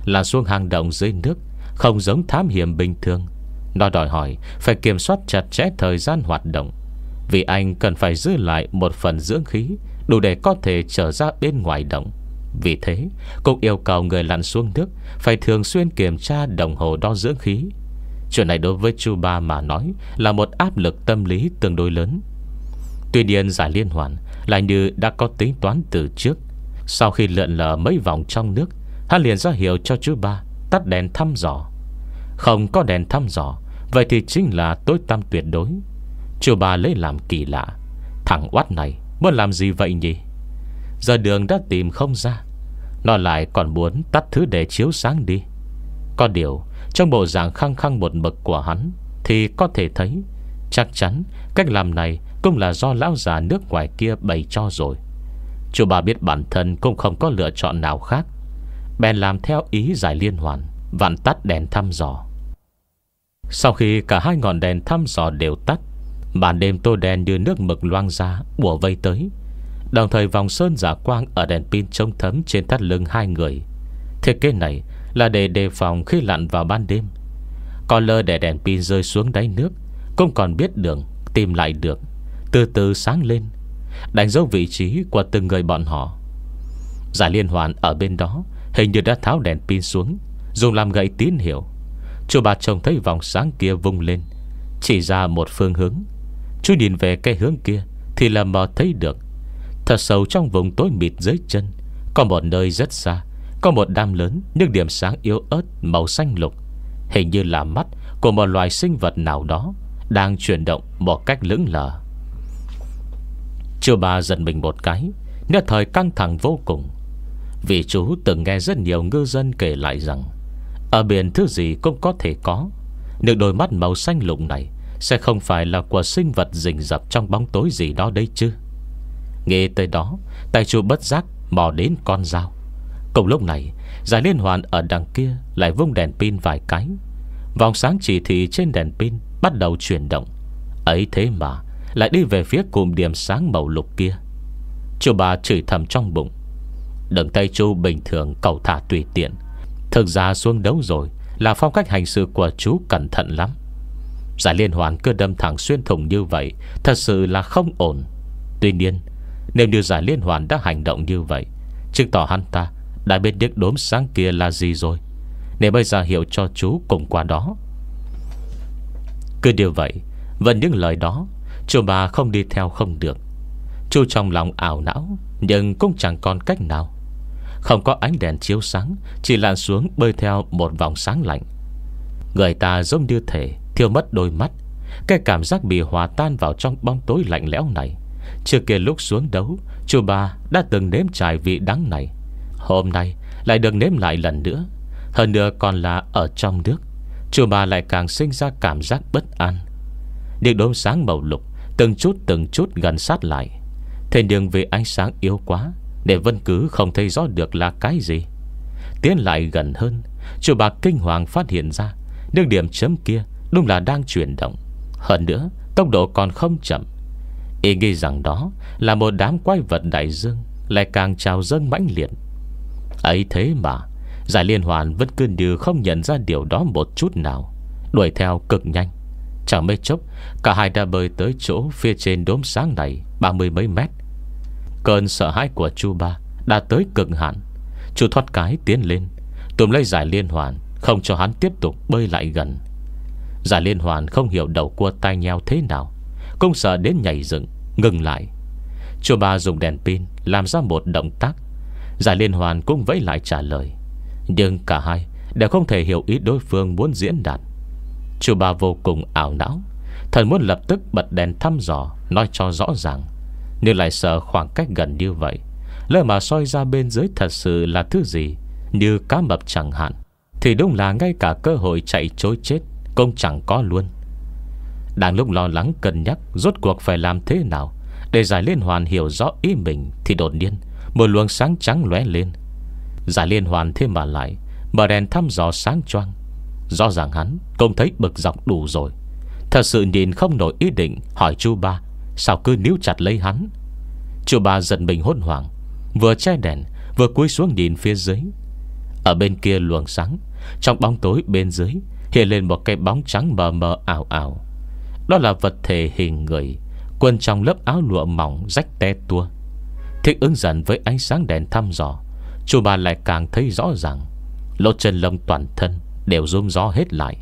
Là xuống hang động dưới nước Không giống thám hiểm bình thường Nó đòi hỏi phải kiểm soát chặt chẽ thời gian hoạt động Vì anh cần phải giữ lại một phần dưỡng khí Đủ để có thể trở ra bên ngoài động vì thế Cục yêu cầu người lặn xuống nước Phải thường xuyên kiểm tra đồng hồ đo dưỡng khí Chuyện này đối với Chu ba mà nói Là một áp lực tâm lý tương đối lớn Tuy nhiên giải liên hoàn lại như đã có tính toán từ trước Sau khi lượn lờ mấy vòng trong nước Hắn liền ra hiệu cho chú ba Tắt đèn thăm dò Không có đèn thăm dò Vậy thì chính là tối tăm tuyệt đối Chú ba lấy làm kỳ lạ Thằng oát này muốn làm gì vậy nhỉ Giờ đường đã tìm không ra nó lại còn muốn tắt thứ để chiếu sáng đi Có điều Trong bộ dạng khăng khăng một mực của hắn Thì có thể thấy Chắc chắn cách làm này Cũng là do lão già nước ngoài kia bày cho rồi Chú bà biết bản thân Cũng không có lựa chọn nào khác Bèn làm theo ý giải liên hoàn Vạn tắt đèn thăm dò Sau khi cả hai ngọn đèn thăm dò đều tắt Màn đêm tô đen đưa nước mực loang ra Bùa vây tới Đồng thời vòng sơn giả quang Ở đèn pin trông thấm trên thắt lưng hai người Thiết kế này là để đề phòng khi lặn vào ban đêm Còn lơ để đèn pin rơi xuống đáy nước Cũng còn biết đường Tìm lại được Từ từ sáng lên Đánh dấu vị trí của từng người bọn họ Giải liên hoàn ở bên đó Hình như đã tháo đèn pin xuống Dùng làm gậy tín hiệu Chú bà chồng thấy vòng sáng kia vung lên Chỉ ra một phương hướng Chú nhìn về cái hướng kia Thì là mò thấy được Thật sâu trong vùng tối mịt dưới chân Có một nơi rất xa Có một đam lớn nhưng điểm sáng yếu ớt Màu xanh lục Hình như là mắt của một loài sinh vật nào đó Đang chuyển động một cách lững lờ Chú bà giật mình một cái Nhất thời căng thẳng vô cùng Vì chú từng nghe rất nhiều ngư dân kể lại rằng Ở biển thứ gì cũng có thể có Nhưng đôi mắt màu xanh lục này Sẽ không phải là của sinh vật rình rập trong bóng tối gì đó đấy chứ Nghe tới đó Tay chu bất giác bỏ đến con dao Cùng lúc này Giải liên hoàn ở đằng kia Lại vung đèn pin vài cái Vòng sáng chỉ thị trên đèn pin Bắt đầu chuyển động Ấy thế mà Lại đi về phía cụm điểm sáng màu lục kia Chú bà chửi thầm trong bụng Đừng tay chú bình thường cầu thả tùy tiện Thực ra xuống đấu rồi Là phong cách hành sự của chú cẩn thận lắm Giải liên hoàn cứ đâm thẳng xuyên thùng như vậy Thật sự là không ổn Tuy nhiên nếu như giả liên hoàn đã hành động như vậy Chứng tỏ hắn ta Đã biết điếc đốm sáng kia là gì rồi Nên bây giờ hiểu cho chú cùng qua đó Cứ điều vậy Và những lời đó Chú bà không đi theo không được Chú trong lòng ảo não Nhưng cũng chẳng còn cách nào Không có ánh đèn chiếu sáng Chỉ lặn xuống bơi theo một vòng sáng lạnh Người ta giống như thể Thiêu mất đôi mắt Cái cảm giác bị hòa tan vào trong bóng tối lạnh lẽo này Trước kia lúc xuống đấu Chú ba đã từng nếm trải vị đắng này Hôm nay lại được nếm lại lần nữa Hơn nữa còn là ở trong nước Chú ba lại càng sinh ra cảm giác bất an Điện đốm sáng màu lục Từng chút từng chút gần sát lại Thế nhưng vì ánh sáng yếu quá Để Vân Cứ không thấy rõ được là cái gì Tiến lại gần hơn Chú bà kinh hoàng phát hiện ra Nước điểm chấm kia đúng là đang chuyển động Hơn nữa tốc độ còn không chậm Ý nghĩ rằng đó Là một đám quái vật đại dương Lại càng trào dâng mãnh liệt Ấy thế mà Giải liên hoàn vẫn cứ như không nhận ra điều đó một chút nào Đuổi theo cực nhanh Chẳng mấy chốc Cả hai đã bơi tới chỗ phía trên đốm sáng này Ba mươi mấy mét Cơn sợ hãi của chu ba Đã tới cực hạn Chu thoát cái tiến lên Tùm lấy giải liên hoàn Không cho hắn tiếp tục bơi lại gần Giải liên hoàn không hiểu đầu cua tay nhau thế nào cũng sợ đến nhảy dựng Ngừng lại Chú ba dùng đèn pin Làm ra một động tác Giải liên hoàn cũng vẫy lại trả lời Nhưng cả hai Đều không thể hiểu ý đối phương muốn diễn đạt Chú ba vô cùng ảo não Thần muốn lập tức bật đèn thăm dò Nói cho rõ ràng Nhưng lại sợ khoảng cách gần như vậy Lỡ mà soi ra bên dưới thật sự là thứ gì Như cá mập chẳng hạn Thì đúng là ngay cả cơ hội chạy chối chết Cũng chẳng có luôn đang lúc lo lắng cân nhắc Rốt cuộc phải làm thế nào Để giải liên hoàn hiểu rõ ý mình Thì đột nhiên một luồng sáng trắng lóe lên Giải liên hoàn thêm mà lại Mở đèn thăm dò sáng choang Rõ ràng hắn công thấy bực dọc đủ rồi Thật sự nhìn không nổi ý định Hỏi chú ba Sao cứ níu chặt lấy hắn Chú ba giận mình hốt hoảng Vừa che đèn vừa cúi xuống nhìn phía dưới Ở bên kia luồng sáng Trong bóng tối bên dưới Hiện lên một cái bóng trắng mờ mờ ảo ảo đó là vật thể hình người Quần trong lớp áo lụa mỏng rách te tua Thích ứng dần với ánh sáng đèn thăm dò Chú bà lại càng thấy rõ ràng Lỗ chân lông toàn thân Đều rôm gió hết lại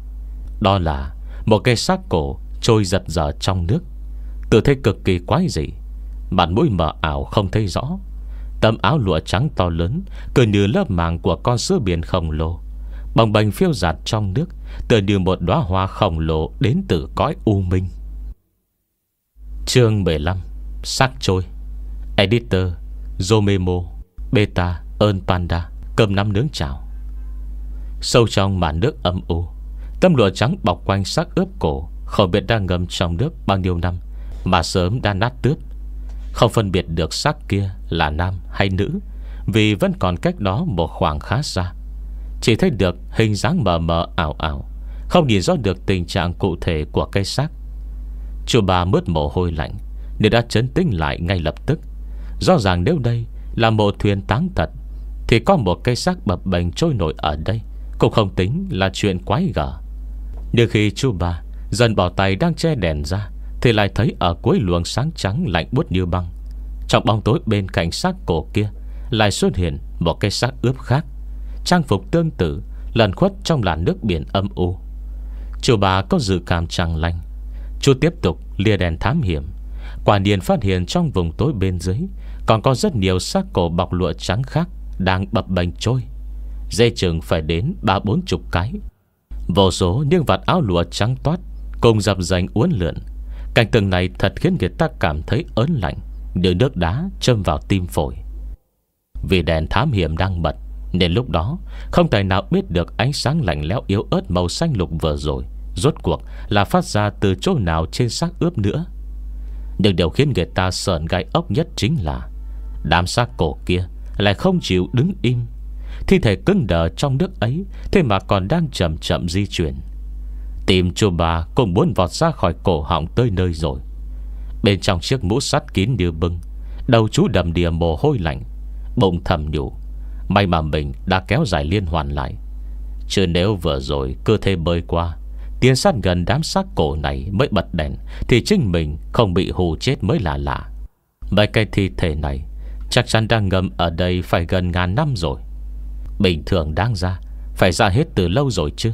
Đó là một cây xác cổ Trôi giật giờ trong nước tự thấy cực kỳ quái dị Bàn mũi mờ ảo không thấy rõ Tấm áo lụa trắng to lớn Cứ như lớp màng của con sữa biển khổng lồ Bồng bềnh phiêu giạt trong nước Tựa như một đóa hoa khổng lồ Đến từ cõi u minh chương 15 Sắc trôi Editor Zomemo Beta Ơn Panda Cơm nắm nướng chảo Sâu trong màn nước âm u Tâm lụa trắng bọc quanh sắc ướp cổ Không biết đang ngâm trong nước bao nhiêu năm Mà sớm đã nát tướp Không phân biệt được sắc kia là nam hay nữ Vì vẫn còn cách đó một khoảng khá xa chỉ thấy được hình dáng mờ mờ ảo ảo Không nhìn rõ được tình trạng cụ thể của cây xác Chú bà mướt mồ hôi lạnh Nên đã chấn tĩnh lại ngay lập tức Rõ ràng nếu đây là mộ thuyền táng thật Thì có một cây xác bập bềnh trôi nổi ở đây Cũng không tính là chuyện quái gở Nhưng khi chú bà Dần bỏ tay đang che đèn ra Thì lại thấy ở cuối luồng sáng trắng lạnh buốt như băng Trong bóng tối bên cạnh xác cổ kia Lại xuất hiện một cây xác ướp khác trang phục tương tự lẩn khuất trong làn nước biển âm u. Chú bà có dự cảm chẳng lành. Chú tiếp tục lìa đèn thám hiểm. Quả nhiên phát hiện trong vùng tối bên dưới còn có rất nhiều xác cổ bọc lụa trắng khác đang bập bành trôi. Dây chừng phải đến ba bốn chục cái. Vô số những vạt áo lụa trắng toát cùng dập dành uốn lượn. Cảnh tượng này thật khiến người ta cảm thấy ớn lạnh, như nước đá châm vào tim phổi. Vì đèn thám hiểm đang bật, nên lúc đó Không tài nào biết được ánh sáng lạnh lẽo yếu ớt Màu xanh lục vừa rồi Rốt cuộc là phát ra từ chỗ nào trên xác ướp nữa Nhưng điều khiến người ta sờn gai ốc nhất chính là Đám xác cổ kia Lại không chịu đứng im Thi thể cứng đờ trong nước ấy Thế mà còn đang chậm chậm di chuyển Tìm chú bà cũng muốn vọt ra khỏi cổ họng tới nơi rồi Bên trong chiếc mũ sắt kín như bưng Đầu chú đầm đìa mồ hôi lạnh Bụng thầm nhủ May mà mình đã kéo dài liên hoàn lại Chứ nếu vừa rồi cơ thể bơi qua Tiến sát gần đám xác cổ này mới bật đèn Thì chính mình không bị hù chết mới là lạ Mấy cây thi thể này Chắc chắn đang ngâm ở đây phải gần ngàn năm rồi Bình thường đang ra Phải ra hết từ lâu rồi chứ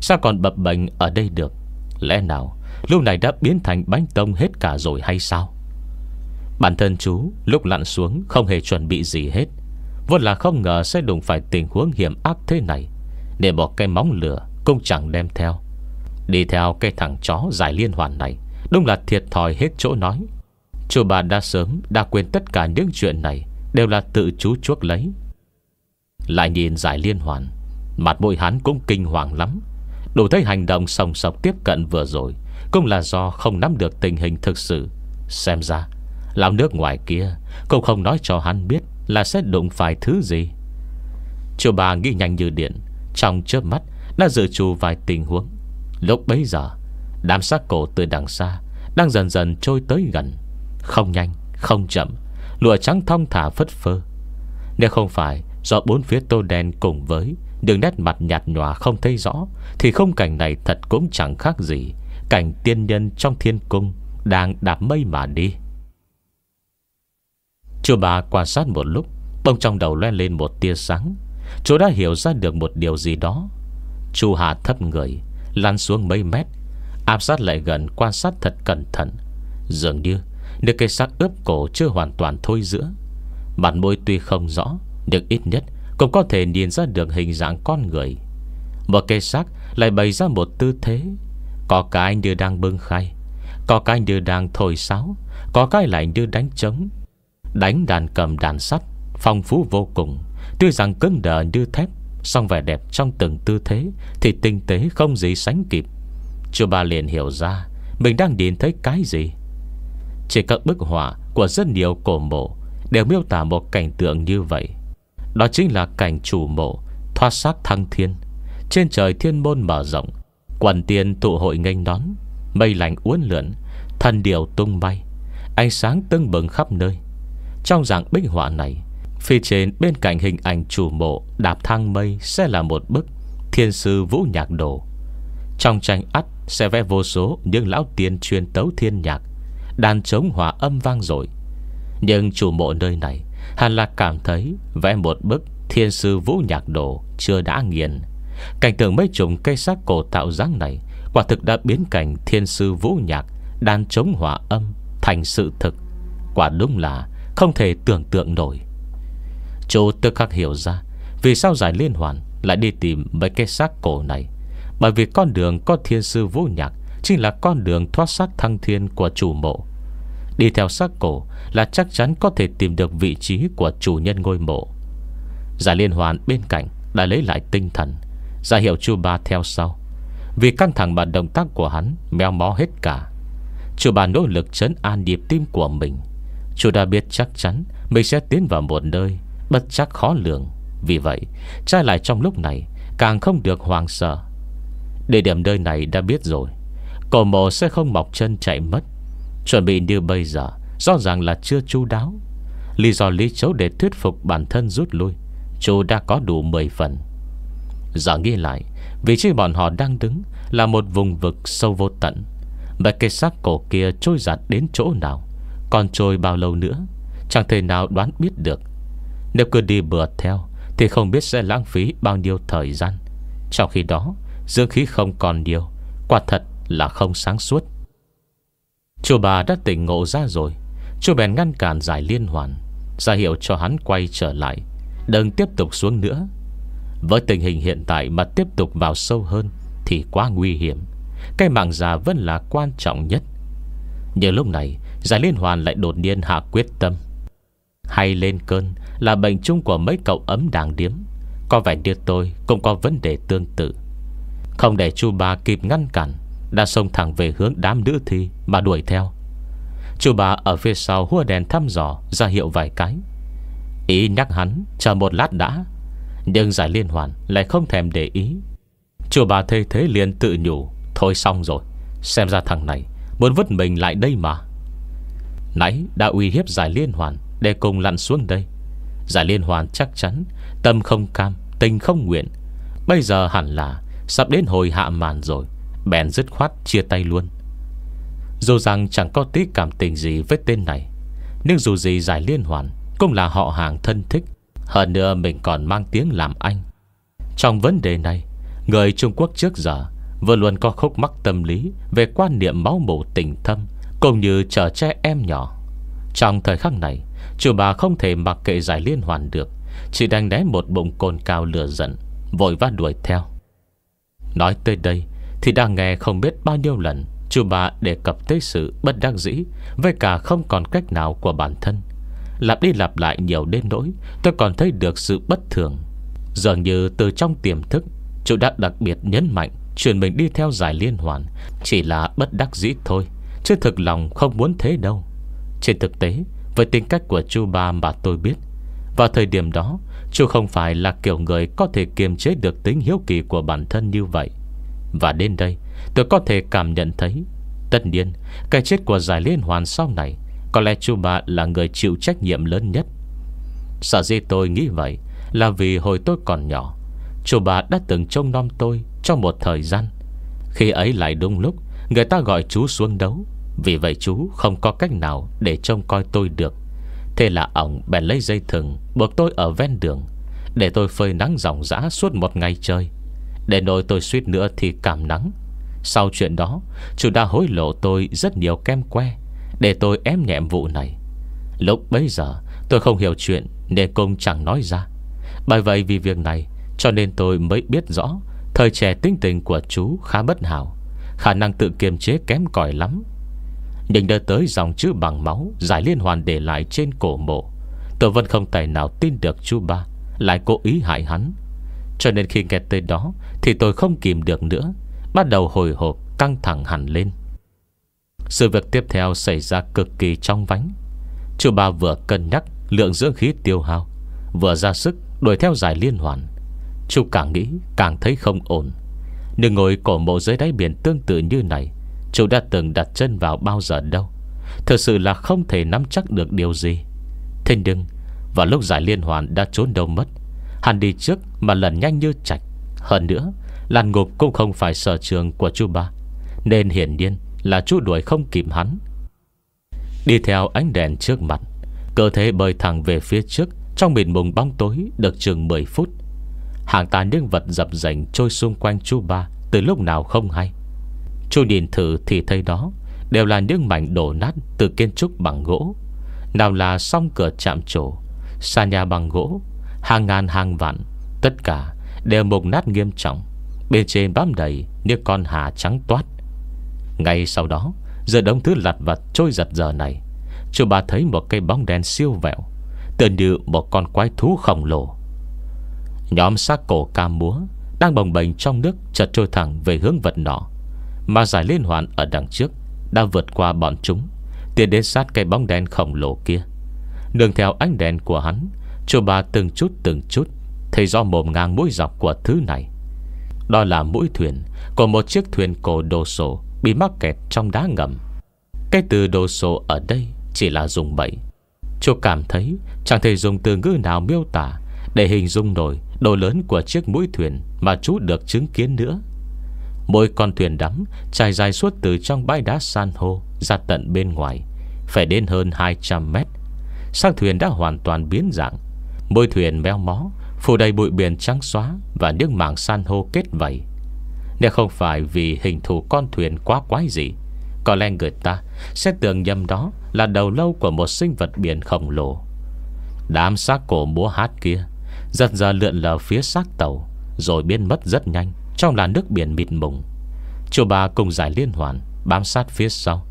Sao còn bập bệnh ở đây được Lẽ nào lúc này đã biến thành bánh tông hết cả rồi hay sao Bản thân chú lúc lặn xuống không hề chuẩn bị gì hết Vốn là không ngờ sẽ đụng phải tình huống hiểm ác thế này Để bỏ cây móng lửa Cũng chẳng đem theo Đi theo cây thằng chó giải liên hoàn này Đúng là thiệt thòi hết chỗ nói Chú bà đã sớm đã quên tất cả những chuyện này Đều là tự chú chuốc lấy Lại nhìn giải liên hoàn Mặt mũi hắn cũng kinh hoàng lắm Đủ thấy hành động sòng sọc tiếp cận vừa rồi Cũng là do không nắm được tình hình thực sự Xem ra Lão nước ngoài kia Cũng không nói cho hắn biết là sẽ đụng phải thứ gì Chú bà nghĩ nhanh như điện Trong chớp mắt Đã dự trù vài tình huống Lúc bấy giờ Đám xác cổ từ đằng xa Đang dần dần trôi tới gần Không nhanh, không chậm Lụa trắng thong thả phất phơ Nếu không phải do bốn phía tô đen cùng với Đường nét mặt nhạt nhòa không thấy rõ Thì không cảnh này thật cũng chẳng khác gì Cảnh tiên nhân trong thiên cung Đang đạp mây mà đi Chú bà quan sát một lúc Bông trong đầu loe lên một tia sáng Chú đã hiểu ra được một điều gì đó Chú hạ thấp người Lăn xuống mấy mét Áp sát lại gần quan sát thật cẩn thận Dường như Được cây xác ướp cổ chưa hoàn toàn thôi giữa Bản môi tuy không rõ được ít nhất cũng có thể nhìn ra được hình dạng con người Một cây xác lại bày ra một tư thế Có cái như đang bưng khay Có cái như đang thổi sáo Có cái lại như đánh trống Đánh đàn cầm đàn sắt Phong phú vô cùng Tuy rằng cứng đờ như thép song vẻ đẹp trong từng tư thế Thì tinh tế không gì sánh kịp Chú ba liền hiểu ra Mình đang nhìn thấy cái gì Chỉ các bức họa của rất nhiều cổ mộ Đều miêu tả một cảnh tượng như vậy Đó chính là cảnh chủ mộ Thoát xác thăng thiên Trên trời thiên môn mở rộng Quần tiên tụ hội nghênh đón Mây lạnh uốn lượn Thần điều tung bay Ánh sáng tưng bừng khắp nơi trong dạng bích họa này Phía trên bên cạnh hình ảnh chủ mộ Đạp thang mây sẽ là một bức Thiên sư vũ nhạc đồ Trong tranh ắt sẽ vẽ vô số Những lão tiên chuyên tấu thiên nhạc Đàn trống hòa âm vang dội Nhưng chủ mộ nơi này Hàn là cảm thấy vẽ một bức Thiên sư vũ nhạc đồ chưa đã nghiền Cảnh tượng mấy chùm cây xác cổ tạo dáng này Quả thực đã biến cảnh thiên sư vũ nhạc Đàn chống hòa âm Thành sự thực Quả đúng là không thể tưởng tượng nổi Chú tức khắc hiểu ra Vì sao giải liên hoàn lại đi tìm mấy cái xác cổ này Bởi vì con đường có thiên sư vũ nhạc Chính là con đường thoát xác thăng thiên của chủ mộ Đi theo xác cổ Là chắc chắn có thể tìm được vị trí Của chủ nhân ngôi mộ Giải liên hoàn bên cạnh Đã lấy lại tinh thần Giả hiệu chu ba theo sau Vì căng thẳng mà động tác của hắn Mèo mó hết cả Chu ba nỗ lực chấn an nhịp tim của mình Chú đã biết chắc chắn Mình sẽ tiến vào một nơi Bất chắc khó lường Vì vậy trai lại trong lúc này Càng không được hoàng sợ Địa điểm nơi này đã biết rồi Cổ mộ sẽ không mọc chân chạy mất Chuẩn bị như bây giờ Rõ ràng là chưa chu đáo Lý do lý chấu để thuyết phục bản thân rút lui Chú đã có đủ 10 phần Giờ nghĩ lại Vị trí bọn họ đang đứng Là một vùng vực sâu vô tận Và cây xác cổ kia trôi giặt đến chỗ nào còn trôi bao lâu nữa Chẳng thể nào đoán biết được Nếu cứ đi bừa theo Thì không biết sẽ lãng phí bao nhiêu thời gian Trong khi đó Dương khí không còn nhiều Quả thật là không sáng suốt Chú bà đã tỉnh ngộ ra rồi Chú bèn ngăn cản giải liên hoàn ra hiệu cho hắn quay trở lại Đừng tiếp tục xuống nữa Với tình hình hiện tại mà tiếp tục vào sâu hơn Thì quá nguy hiểm Cái mạng già vẫn là quan trọng nhất Nhưng lúc này Giải liên hoàn lại đột nhiên hạ quyết tâm Hay lên cơn Là bệnh chung của mấy cậu ấm đàng điếm Có vẻ như tôi cũng có vấn đề tương tự Không để chu bà kịp ngăn cản Đã xông thẳng về hướng đám nữ thi Mà đuổi theo Chú bà ở phía sau hua đèn thăm dò ra hiệu vài cái Ý nhắc hắn Chờ một lát đã Nhưng giải liên hoàn lại không thèm để ý Chú bà thấy thế liền tự nhủ Thôi xong rồi Xem ra thằng này Muốn vứt mình lại đây mà Nãy đã uy hiếp giải liên hoàn Để cùng lặn xuống đây Giải liên hoàn chắc chắn Tâm không cam, tình không nguyện Bây giờ hẳn là sắp đến hồi hạ màn rồi Bèn dứt khoát chia tay luôn Dù rằng chẳng có tí cảm tình gì với tên này Nhưng dù gì giải liên hoàn Cũng là họ hàng thân thích Hơn nữa mình còn mang tiếng làm anh Trong vấn đề này Người Trung Quốc trước giờ Vừa luôn có khúc mắc tâm lý Về quan niệm máu mổ tình thâm cũng như trở che em nhỏ Trong thời khắc này Chủ bà không thể mặc kệ giải liên hoàn được Chỉ đánh đé một bụng cồn cao lửa giận Vội vã đuổi theo Nói tới đây Thì đang nghe không biết bao nhiêu lần Chú bà đề cập tới sự bất đắc dĩ Với cả không còn cách nào của bản thân Lặp đi lặp lại nhiều đến nỗi Tôi còn thấy được sự bất thường Dường như từ trong tiềm thức Chú đã đặc biệt nhấn mạnh Chuyện mình đi theo giải liên hoàn Chỉ là bất đắc dĩ thôi Chứ thực lòng không muốn thế đâu Trên thực tế Với tính cách của chú ba mà tôi biết Vào thời điểm đó Chú không phải là kiểu người có thể kiềm chế được tính hiếu kỳ của bản thân như vậy Và đến đây Tôi có thể cảm nhận thấy Tất nhiên Cái chết của giải liên hoàn sau này Có lẽ chú ba là người chịu trách nhiệm lớn nhất Sở dĩ tôi nghĩ vậy Là vì hồi tôi còn nhỏ Chú bà đã từng trông nom tôi Trong một thời gian Khi ấy lại đúng lúc Người ta gọi chú xuống đấu vì vậy chú không có cách nào Để trông coi tôi được Thế là ổng bèn lấy dây thừng Buộc tôi ở ven đường Để tôi phơi nắng ròng rã suốt một ngày chơi Để nỗi tôi suýt nữa thì cảm nắng Sau chuyện đó Chú đã hối lộ tôi rất nhiều kem que Để tôi ém nhẹm vụ này Lúc bấy giờ tôi không hiểu chuyện Nên cũng chẳng nói ra Bởi vậy vì việc này Cho nên tôi mới biết rõ Thời trẻ tinh tình của chú khá bất hảo Khả năng tự kiềm chế kém cỏi lắm Nhìn đã tới dòng chữ bằng máu Giải liên hoàn để lại trên cổ mộ tôi vẫn không tài nào tin được chú ba Lại cố ý hại hắn Cho nên khi nghe tới đó Thì tôi không kìm được nữa Bắt đầu hồi hộp căng thẳng hẳn lên Sự việc tiếp theo xảy ra cực kỳ trong vánh Chú ba vừa cân nhắc Lượng dưỡng khí tiêu hao Vừa ra sức đuổi theo giải liên hoàn Chú càng nghĩ càng thấy không ổn Nhưng ngồi cổ mộ dưới đáy biển tương tự như này Chú đã từng đặt chân vào bao giờ đâu Thực sự là không thể nắm chắc được điều gì Thế nhưng Vào lúc giải liên hoàn đã trốn đâu mất Hắn đi trước mà lần nhanh như chạch Hơn nữa Làn ngục cũng không phải sở trường của chú ba Nên hiển nhiên là chú đuổi không kịp hắn Đi theo ánh đèn trước mặt Cơ thể bơi thẳng về phía trước Trong mịn mùng bóng tối Được chừng 10 phút Hàng tá những vật dập dành trôi xung quanh chú ba Từ lúc nào không hay chu nhìn thử thì thấy đó Đều là những mảnh đổ nát Từ kiến trúc bằng gỗ Nào là song cửa chạm trổ Xa nhà bằng gỗ Hàng ngàn hàng vạn Tất cả đều mục nát nghiêm trọng Bên trên bám đầy như con hà trắng toát Ngay sau đó Giờ đông thứ lặt vặt trôi giật giờ này Chú bà thấy một cây bóng đen siêu vẹo Tự như một con quái thú khổng lồ Nhóm xác cổ ca múa Đang bồng bềnh trong nước chợt trôi thẳng về hướng vật nọ mà giải liên hoàn ở đằng trước Đã vượt qua bọn chúng Tiến đến sát cây bóng đen khổng lồ kia Đường theo ánh đèn của hắn Chú bà từng chút từng chút Thấy do mồm ngang mũi dọc của thứ này Đó là mũi thuyền Của một chiếc thuyền cổ đồ sổ Bị mắc kẹt trong đá ngầm Cái từ đồ sổ ở đây Chỉ là dùng bẫy Chú cảm thấy chẳng thể dùng từ ngữ nào miêu tả Để hình dung nổi đồ lớn của chiếc mũi thuyền Mà chú được chứng kiến nữa Mỗi con thuyền đắm trải dài suốt từ trong bãi đá san hô ra tận bên ngoài, phải đến hơn 200 mét. Xác thuyền đã hoàn toàn biến dạng. Mỗi thuyền méo mó, phủ đầy bụi biển trắng xóa và nước mảng san hô kết vẩy. Nếu không phải vì hình thù con thuyền quá quái gì, có lẽ người ta sẽ tưởng nhầm đó là đầu lâu của một sinh vật biển khổng lồ. Đám xác cổ múa hát kia dần dần lượn lờ phía xác tàu rồi biến mất rất nhanh. Trong làn nước biển mịt mùng Chùa bà cùng giải liên hoàn Bám sát phía sau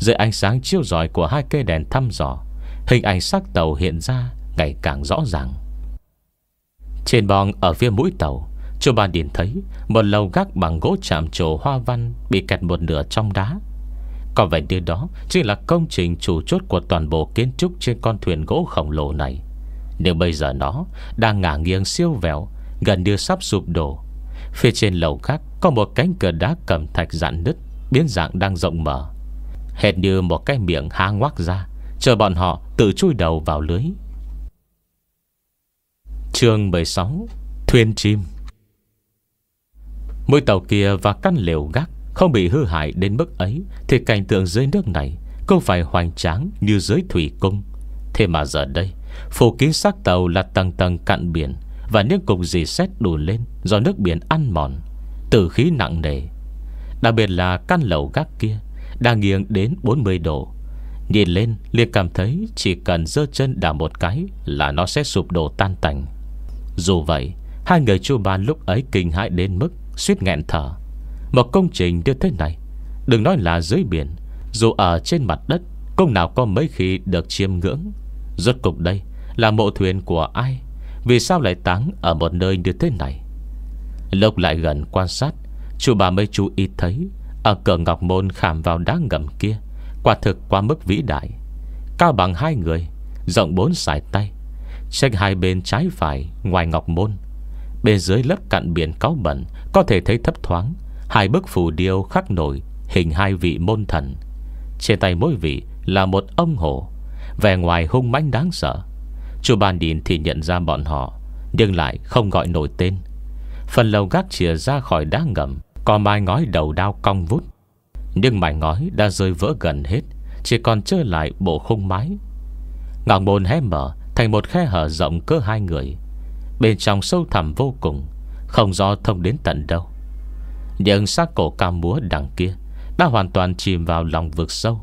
Dưới ánh sáng chiếu rọi của hai cây đèn thăm dò Hình ảnh xác tàu hiện ra Ngày càng rõ ràng Trên bong ở phía mũi tàu Chùa bà nhìn thấy Một lầu gác bằng gỗ chạm trổ hoa văn Bị kẹt một nửa trong đá có vẻ như đó Chính là công trình chủ chốt của toàn bộ kiến trúc Trên con thuyền gỗ khổng lồ này nếu bây giờ nó đang ngả nghiêng siêu vẹo Gần như sắp sụp đổ Phía trên lầu khác Có một cánh cửa đá cầm thạch dạn nứt Biến dạng đang rộng mở Hệt như một cái miệng há ngoác ra Chờ bọn họ tự chui đầu vào lưới chương 16 Thuyền chim Mũi tàu kia và căn lều gác Không bị hư hại đến mức ấy Thì cảnh tượng dưới nước này Không phải hoành tráng như dưới thủy cung Thế mà giờ đây Phủ kín xác tàu là tầng tầng cạn biển và những cục dì xét đùi lên Do nước biển ăn mòn Tử khí nặng nề Đặc biệt là căn lầu gác kia Đang nghiêng đến 40 độ Nhìn lên liền cảm thấy Chỉ cần dơ chân đạp một cái Là nó sẽ sụp đổ tan tành Dù vậy Hai người chu ban lúc ấy kinh hãi đến mức suýt nghẹn thở Một công trình như thế này Đừng nói là dưới biển Dù ở trên mặt đất Công nào có mấy khi được chiêm ngưỡng Rốt cục đây là mộ thuyền của ai vì sao lại táng ở một nơi như thế này Lộc lại gần quan sát Chú bà mới chú ý thấy Ở cửa ngọc môn khảm vào đá ngầm kia Quả thực quá mức vĩ đại Cao bằng hai người Rộng bốn sải tay trên hai bên trái phải ngoài ngọc môn Bên dưới lớp cạn biển cáo bẩn Có thể thấy thấp thoáng Hai bức phù điêu khắc nổi Hình hai vị môn thần Trên tay mỗi vị là một ông hổ Vẻ ngoài hung mãnh đáng sợ Chú ba nhìn thì nhận ra bọn họ Nhưng lại không gọi nổi tên Phần lầu gác chìa ra khỏi đá ngầm Có mai ngói đầu đao cong vút Nhưng mái ngói đã rơi vỡ gần hết Chỉ còn trơ lại bộ khung mái Ngọn môn hé mở Thành một khe hở rộng cơ hai người Bên trong sâu thẳm vô cùng Không do thông đến tận đâu Những xác cổ cao múa đằng kia Đã hoàn toàn chìm vào lòng vực sâu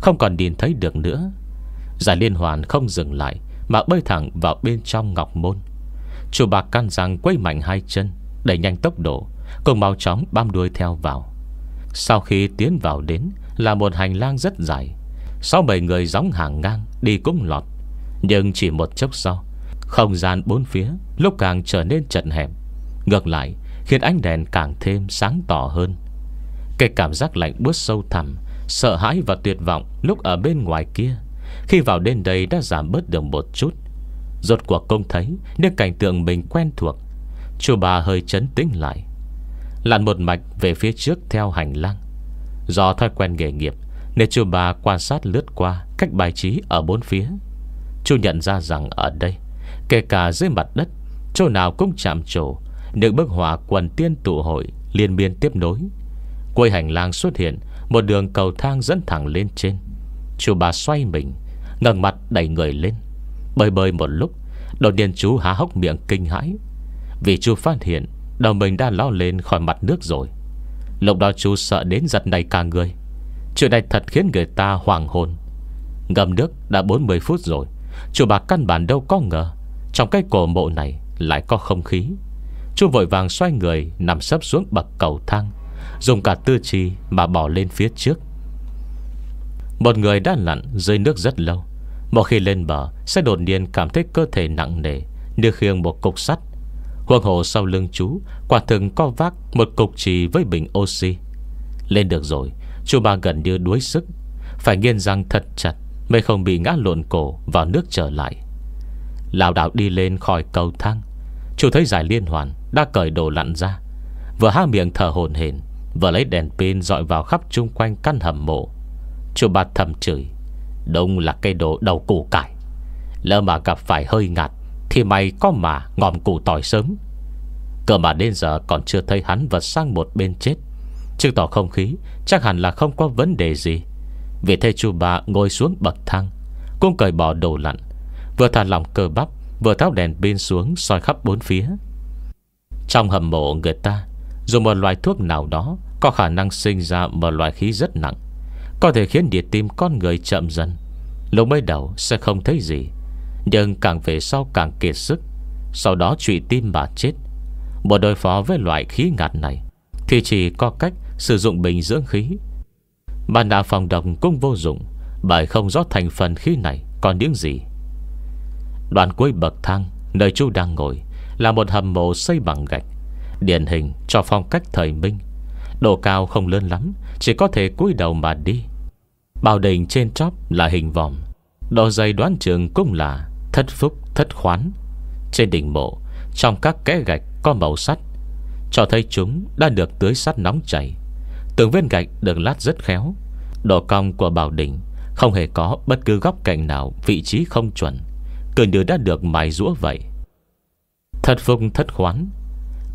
Không còn nhìn thấy được nữa Giải liên hoàn không dừng lại mà bơi thẳng vào bên trong ngọc môn Chủ bạc can rằng quấy mạnh hai chân Đẩy nhanh tốc độ Cùng mau chóng bám đuôi theo vào Sau khi tiến vào đến Là một hành lang rất dài Sau bảy người gióng hàng ngang Đi cũng lọt Nhưng chỉ một chốc sau Không gian bốn phía lúc càng trở nên chật hẹp Ngược lại khiến ánh đèn càng thêm sáng tỏ hơn Cái cảm giác lạnh bước sâu thẳm Sợ hãi và tuyệt vọng lúc ở bên ngoài kia khi vào đến đây đã giảm bớt được một chút Rốt cuộc công thấy Những cảnh tượng mình quen thuộc Chú bà hơi chấn tĩnh lại Lặn một mạch về phía trước theo hành lang Do thói quen nghề nghiệp Nên chú bà quan sát lướt qua Cách bài trí ở bốn phía Chú nhận ra rằng ở đây Kể cả dưới mặt đất Chỗ nào cũng chạm trổ Những bức họa quần tiên tụ hội Liên miên tiếp nối Cuối hành lang xuất hiện Một đường cầu thang dẫn thẳng lên trên Chú bà xoay mình ngẩng mặt đẩy người lên Bơi bơi một lúc Đột nhiên chú há hốc miệng kinh hãi Vì chú phát hiện Đầu mình đã lo lên khỏi mặt nước rồi Lúc đó chú sợ đến giật này cả người Chuyện này thật khiến người ta hoàng hồn Ngầm nước đã 40 phút rồi Chú bà căn bản đâu có ngờ Trong cái cổ mộ này lại có không khí Chú vội vàng xoay người Nằm sấp xuống bậc cầu thang Dùng cả tư chi mà bỏ lên phía trước Một người đã lặn dưới nước rất lâu một khi lên bờ Sẽ đột nhiên cảm thấy cơ thể nặng nề Như khiêng một cục sắt Huân hồ sau lưng chú Quả thường co vác một cục trì với bình oxy Lên được rồi Chú ba gần như đuối sức Phải nghiên răng thật chặt Mới không bị ngã lộn cổ vào nước trở lại Lào đảo đi lên khỏi cầu thang Chú thấy giải liên hoàn Đã cởi đồ lặn ra Vừa há miệng thở hồn hển Vừa lấy đèn pin dọi vào khắp chung quanh căn hầm mộ Chú ba thầm chửi Đông là cây đồ đầu củ cải Lỡ mà gặp phải hơi ngạt Thì mày có mà ngòm củ tỏi sớm Cơ mà đến giờ còn chưa thấy hắn vật sang một bên chết Chứng tỏ không khí Chắc hẳn là không có vấn đề gì Vì thế chú bà ngồi xuống bậc thang Cũng cởi bỏ đồ lặn Vừa thả lòng cơ bắp Vừa tháo đèn pin xuống soi khắp bốn phía Trong hầm mộ người ta Dùng một loại thuốc nào đó Có khả năng sinh ra một loại khí rất nặng có thể khiến địa tim con người chậm dần Lúc mới đầu sẽ không thấy gì Nhưng càng về sau càng kiệt sức Sau đó trụy tim mà chết Bộ đối phó với loại khí ngạt này Thì chỉ có cách sử dụng bình dưỡng khí Bàn đà phòng độc cũng vô dụng Bởi không rõ thành phần khí này còn những gì Đoạn cuối bậc thang Nơi chú đang ngồi Là một hầm mộ xây bằng gạch Điển hình cho phong cách thời minh Độ cao không lớn lắm Chỉ có thể cúi đầu mà đi Bảo đỉnh trên chóp là hình vòm. Độ dày đoán trường cũng là Thất phúc thất khoán Trên đỉnh mộ Trong các kẽ gạch có màu sắt Cho thấy chúng đã được tưới sắt nóng chảy Từng viên gạch được lát rất khéo Độ cong của bảo đỉnh Không hề có bất cứ góc cạnh nào Vị trí không chuẩn Cứ như đã được mài rũa vậy Thất phúc thất khoán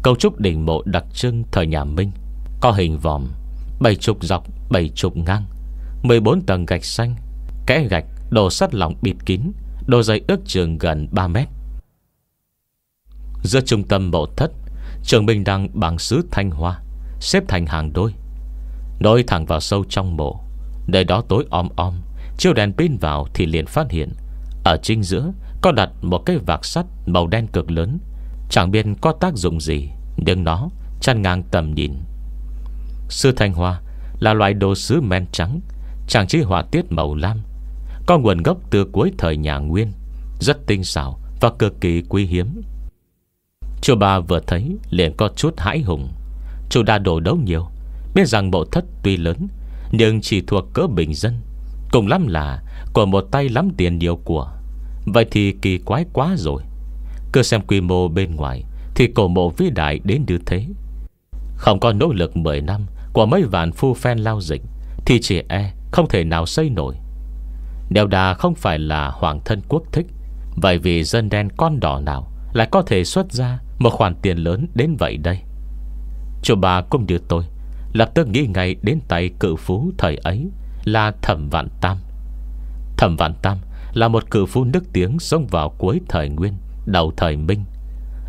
Cấu trúc đỉnh mộ đặc trưng thời nhà Minh Có hình vòm Bảy trục dọc, bảy trục ngang 14 tầng gạch xanh Kẽ gạch đồ sắt lỏng bịt kín Đồ dày ước trường gần 3 mét Giữa trung tâm bộ thất Trường bình đang bằng sứ thanh hoa Xếp thành hàng đôi Đôi thẳng vào sâu trong mộ Nơi đó tối om om Chiêu đèn pin vào thì liền phát hiện Ở chính giữa có đặt một cái vạc sắt Màu đen cực lớn Chẳng biết có tác dụng gì Nhưng nó chăn ngang tầm nhìn sứ thanh hoa là loại đồ sứ men trắng Trang trí họa tiết màu lam Có nguồn gốc từ cuối thời nhà Nguyên Rất tinh xảo và cực kỳ quý hiếm Chú bà vừa thấy liền có chút hãi hùng Chú đã đổ đấu nhiều Biết rằng bộ thất tuy lớn Nhưng chỉ thuộc cỡ bình dân Cùng lắm là của một tay lắm tiền nhiều của Vậy thì kỳ quái quá rồi Cứ xem quy mô bên ngoài Thì cổ mộ vĩ đại đến như thế Không có nỗ lực mười năm Của mấy vạn phu phen lao dịch Thì chỉ e không thể nào xây nổi Đèo đà không phải là hoàng thân quốc thích Vậy vì dân đen con đỏ nào Lại có thể xuất ra Một khoản tiền lớn đến vậy đây Chú bà cũng như tôi Lập tức nghĩ ngay đến tay cự phú thời ấy Là Thẩm Vạn Tam Thẩm Vạn Tam Là một cự phú nước tiếng Sống vào cuối thời Nguyên Đầu thời Minh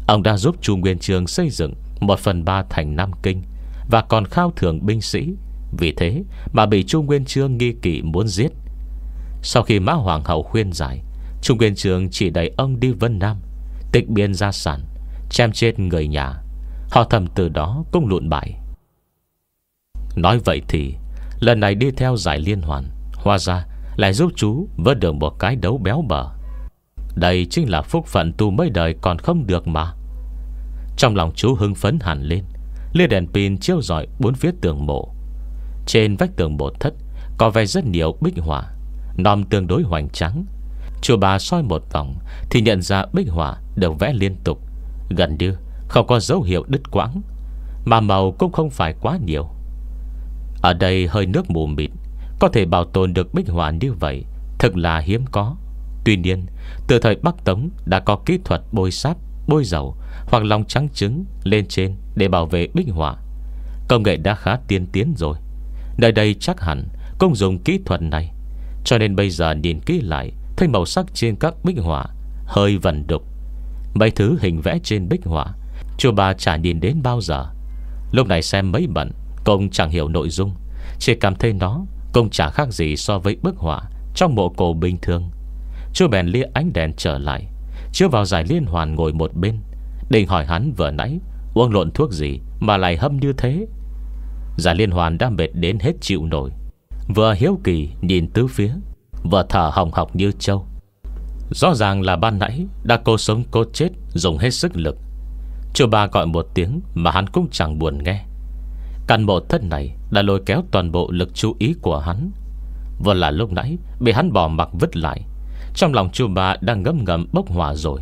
Ông đã giúp Chu Nguyên Trường xây dựng Một phần ba thành Nam Kinh Và còn khao thưởng binh sĩ vì thế mà bị Trung Nguyên Trương nghi kỵ muốn giết Sau khi Mã Hoàng hậu khuyên giải Trung Nguyên Trương chỉ đẩy ông đi Vân Nam Tịch biên gia sản Chém chết người nhà Họ thầm từ đó cũng lụn bại Nói vậy thì Lần này đi theo giải liên hoàn Hoa ra lại giúp chú vớt được một cái đấu béo bở Đây chính là phúc phận tu mấy đời còn không được mà Trong lòng chú hưng phấn hẳn lên Lê đèn pin chiếu rọi bốn phía tường mộ trên vách tường bột thất Có vẻ rất nhiều bích họa Nòm tương đối hoành trắng Chùa bà soi một vòng Thì nhận ra bích họa đều vẽ liên tục Gần như không có dấu hiệu đứt quãng Mà màu cũng không phải quá nhiều Ở đây hơi nước mù mịt Có thể bảo tồn được bích họa như vậy thật là hiếm có Tuy nhiên từ thời Bắc Tống Đã có kỹ thuật bôi sáp, bôi dầu Hoặc lòng trắng trứng lên trên Để bảo vệ bích họa Công nghệ đã khá tiên tiến rồi Nơi đây chắc hẳn công dùng kỹ thuật này Cho nên bây giờ nhìn kỹ lại Thấy màu sắc trên các bích họa Hơi vần đục Mấy thứ hình vẽ trên bích họa Chùa bà chả nhìn đến bao giờ Lúc này xem mấy bận Công chẳng hiểu nội dung Chỉ cảm thấy nó Công chả khác gì so với bức họa Trong mộ cổ bình thường Chú bèn lia ánh đèn trở lại chưa vào giải liên hoàn ngồi một bên Định hỏi hắn vừa nãy Uống lộn thuốc gì mà lại hâm như thế Giả liên hoàn đã mệt đến hết chịu nổi Vừa hiếu kỳ nhìn tứ phía Vừa thở hồng học như trâu Rõ ràng là ban nãy Đã cô sống cô chết dùng hết sức lực Chú ba gọi một tiếng Mà hắn cũng chẳng buồn nghe Căn bộ thân này đã lôi kéo toàn bộ lực chú ý của hắn Vừa là lúc nãy Bị hắn bỏ mặc vứt lại Trong lòng chú ba đang ngấm ngầm bốc hỏa rồi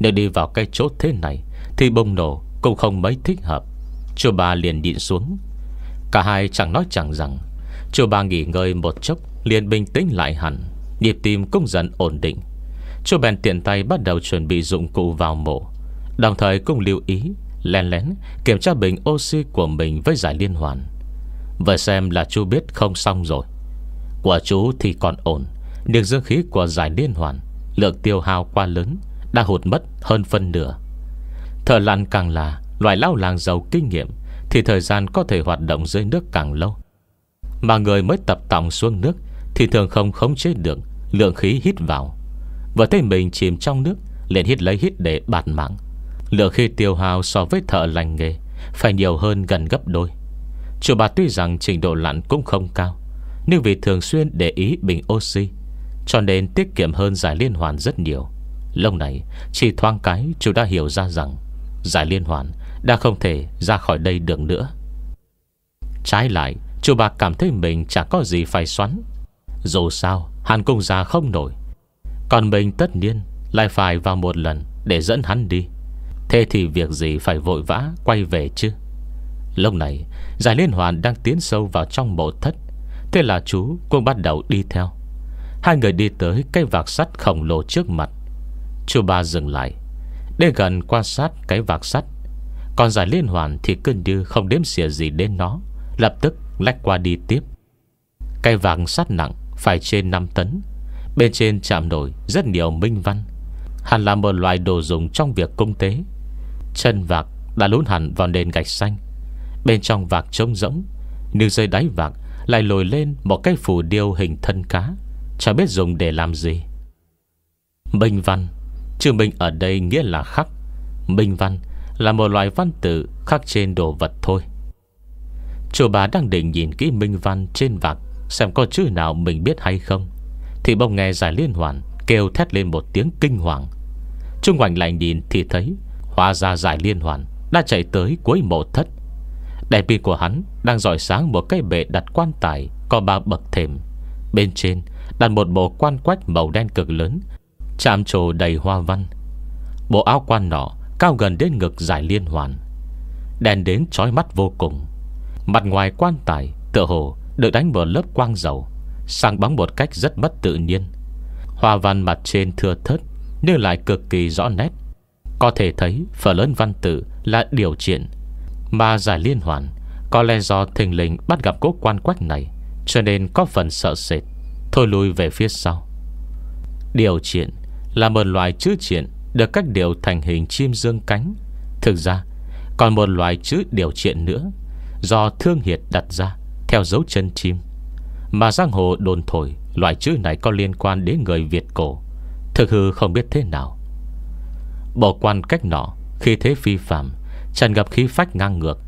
Nếu đi vào cái chỗ thế này Thì bông nổ cũng không mấy thích hợp Chú ba liền nhịn xuống Cả hai chẳng nói chẳng rằng Chú ba nghỉ ngơi một chốc liền bình tĩnh lại hẳn Nhịp tim cũng dần ổn định Chú bèn tiện tay bắt đầu chuẩn bị dụng cụ vào mộ Đồng thời cũng lưu ý Lén lén kiểm tra bình oxy của mình với giải liên hoàn Vậy xem là chú biết không xong rồi Của chú thì còn ổn Nhưng dương khí của giải liên hoàn Lượng tiêu hao quá lớn Đã hụt mất hơn phân nửa Thợ lặn càng là loại lao làng giàu kinh nghiệm thì thời gian có thể hoạt động dưới nước càng lâu Mà người mới tập tòng xuống nước Thì thường không khống chế được Lượng khí hít vào Vừa thấy mình chìm trong nước liền hít lấy hít để bạt mạng Lượng khí tiêu hao so với thợ lành nghề Phải nhiều hơn gần gấp đôi Chủ bà tuy rằng trình độ lặn cũng không cao Nhưng vì thường xuyên để ý bình oxy Cho nên tiết kiệm hơn giải liên hoàn rất nhiều Lâu này Chỉ thoáng cái chủ đã hiểu ra rằng Giải liên hoàn đã không thể ra khỏi đây được nữa Trái lại Chú bà cảm thấy mình chẳng có gì phải xoắn Dù sao hàn cung ra không nổi Còn mình tất nhiên Lại phải vào một lần để dẫn hắn đi Thế thì việc gì phải vội vã Quay về chứ Lúc này giải liên hoàn đang tiến sâu vào trong bộ thất Thế là chú cũng bắt đầu đi theo Hai người đi tới cây vạc sắt khổng lồ trước mặt Chú ba dừng lại Để gần quan sát cái vạc sắt còn giải liên hoàn thì cơn như không đếm xỉa gì đến nó Lập tức lách qua đi tiếp Cây vàng sắt nặng Phải trên 5 tấn Bên trên chạm nổi rất nhiều minh văn Hẳn là một loại đồ dùng trong việc công tế Chân vạc đã lún hẳn vào nền gạch xanh Bên trong vạc trông rỗng Nhưng dưới đáy vạc lại lồi lên Một cái phù điêu hình thân cá Chả biết dùng để làm gì Minh văn Chữ Minh ở đây nghĩa là khắc Minh văn là một loại văn tự khắc trên đồ vật thôi Chủ bà đang định nhìn kỹ minh văn trên vạc Xem có chữ nào mình biết hay không Thì bỗng nghe giải liên hoàn Kêu thét lên một tiếng kinh hoàng Trung quanh lại nhìn thì thấy Hóa ra giải liên hoàn Đã chạy tới cuối mộ thất Đại pin của hắn đang dọi sáng một cái bệ đặt quan tài Có ba bậc thềm Bên trên đặt một bộ quan quách màu đen cực lớn Chạm trồ đầy hoa văn Bộ áo quan nọ Cao gần đến ngực dài liên hoàn Đèn đến trói mắt vô cùng Mặt ngoài quan tài Tựa hồ được đánh một lớp quang dầu Sang bóng một cách rất bất tự nhiên Hoa văn mặt trên thưa thớt Nhưng lại cực kỳ rõ nét Có thể thấy phần lớn văn tự là điều chuyện Mà giải liên hoàn Có lẽ do thình lình bắt gặp cố quan quách này Cho nên có phần sợ sệt Thôi lùi về phía sau Điều chuyện là một loài chữ chuyện được cách điệu thành hình chim dương cánh. Thực ra, còn một loại chữ điều triện nữa do Thương Hiệt đặt ra theo dấu chân chim. Mà giang hồ đồn thổi loại chữ này có liên quan đến người Việt cổ. Thực hư không biết thế nào. Bỏ quan cách nọ, khi thế phi phạm, tràn gặp khí phách ngang ngược.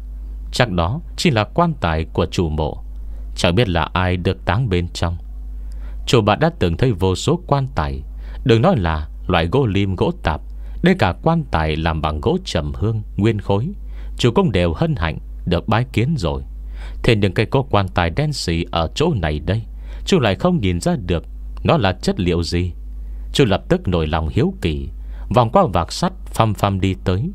Chắc đó chỉ là quan tài của chủ mộ. Chẳng biết là ai được táng bên trong. Chủ bạn đã từng thấy vô số quan tài Đừng nói là Loại gỗ lim gỗ tạp đây cả quan tài làm bằng gỗ trầm hương Nguyên khối Chủ công đều hân hạnh Được bái kiến rồi Thế nhưng cây có quan tài đen xì Ở chỗ này đây Chú lại không nhìn ra được Nó là chất liệu gì Chú lập tức nổi lòng hiếu kỳ Vòng qua vạc sắt phăm phăm đi tới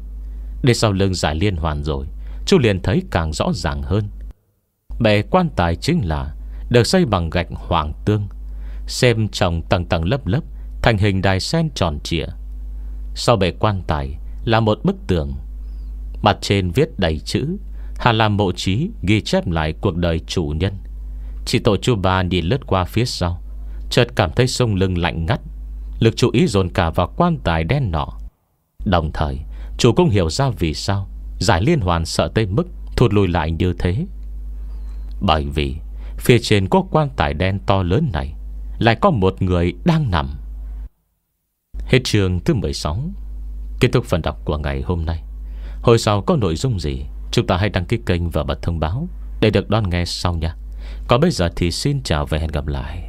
Đi sau lưng giải liên hoàn rồi Chú liền thấy càng rõ ràng hơn Bề quan tài chính là Được xây bằng gạch hoàng tương Xem trồng tầng tầng lớp lớp Thành hình đài sen tròn trịa Sau bề quan tài Là một bức tường Mặt trên viết đầy chữ Hà Lam mộ trí ghi chép lại cuộc đời chủ nhân Chỉ tội chú ba nhìn lướt qua phía sau Chợt cảm thấy sông lưng lạnh ngắt Lực chú ý dồn cả vào quan tài đen nọ Đồng thời Chủ cũng hiểu ra vì sao Giải liên hoàn sợ tới mức Thụt lùi lại như thế Bởi vì Phía trên có quan tài đen to lớn này Lại có một người đang nằm Hết chương thứ 16 Kết thúc phần đọc của ngày hôm nay Hồi sau có nội dung gì Chúng ta hãy đăng ký kênh và bật thông báo Để được đón nghe sau nha Còn bây giờ thì xin chào và hẹn gặp lại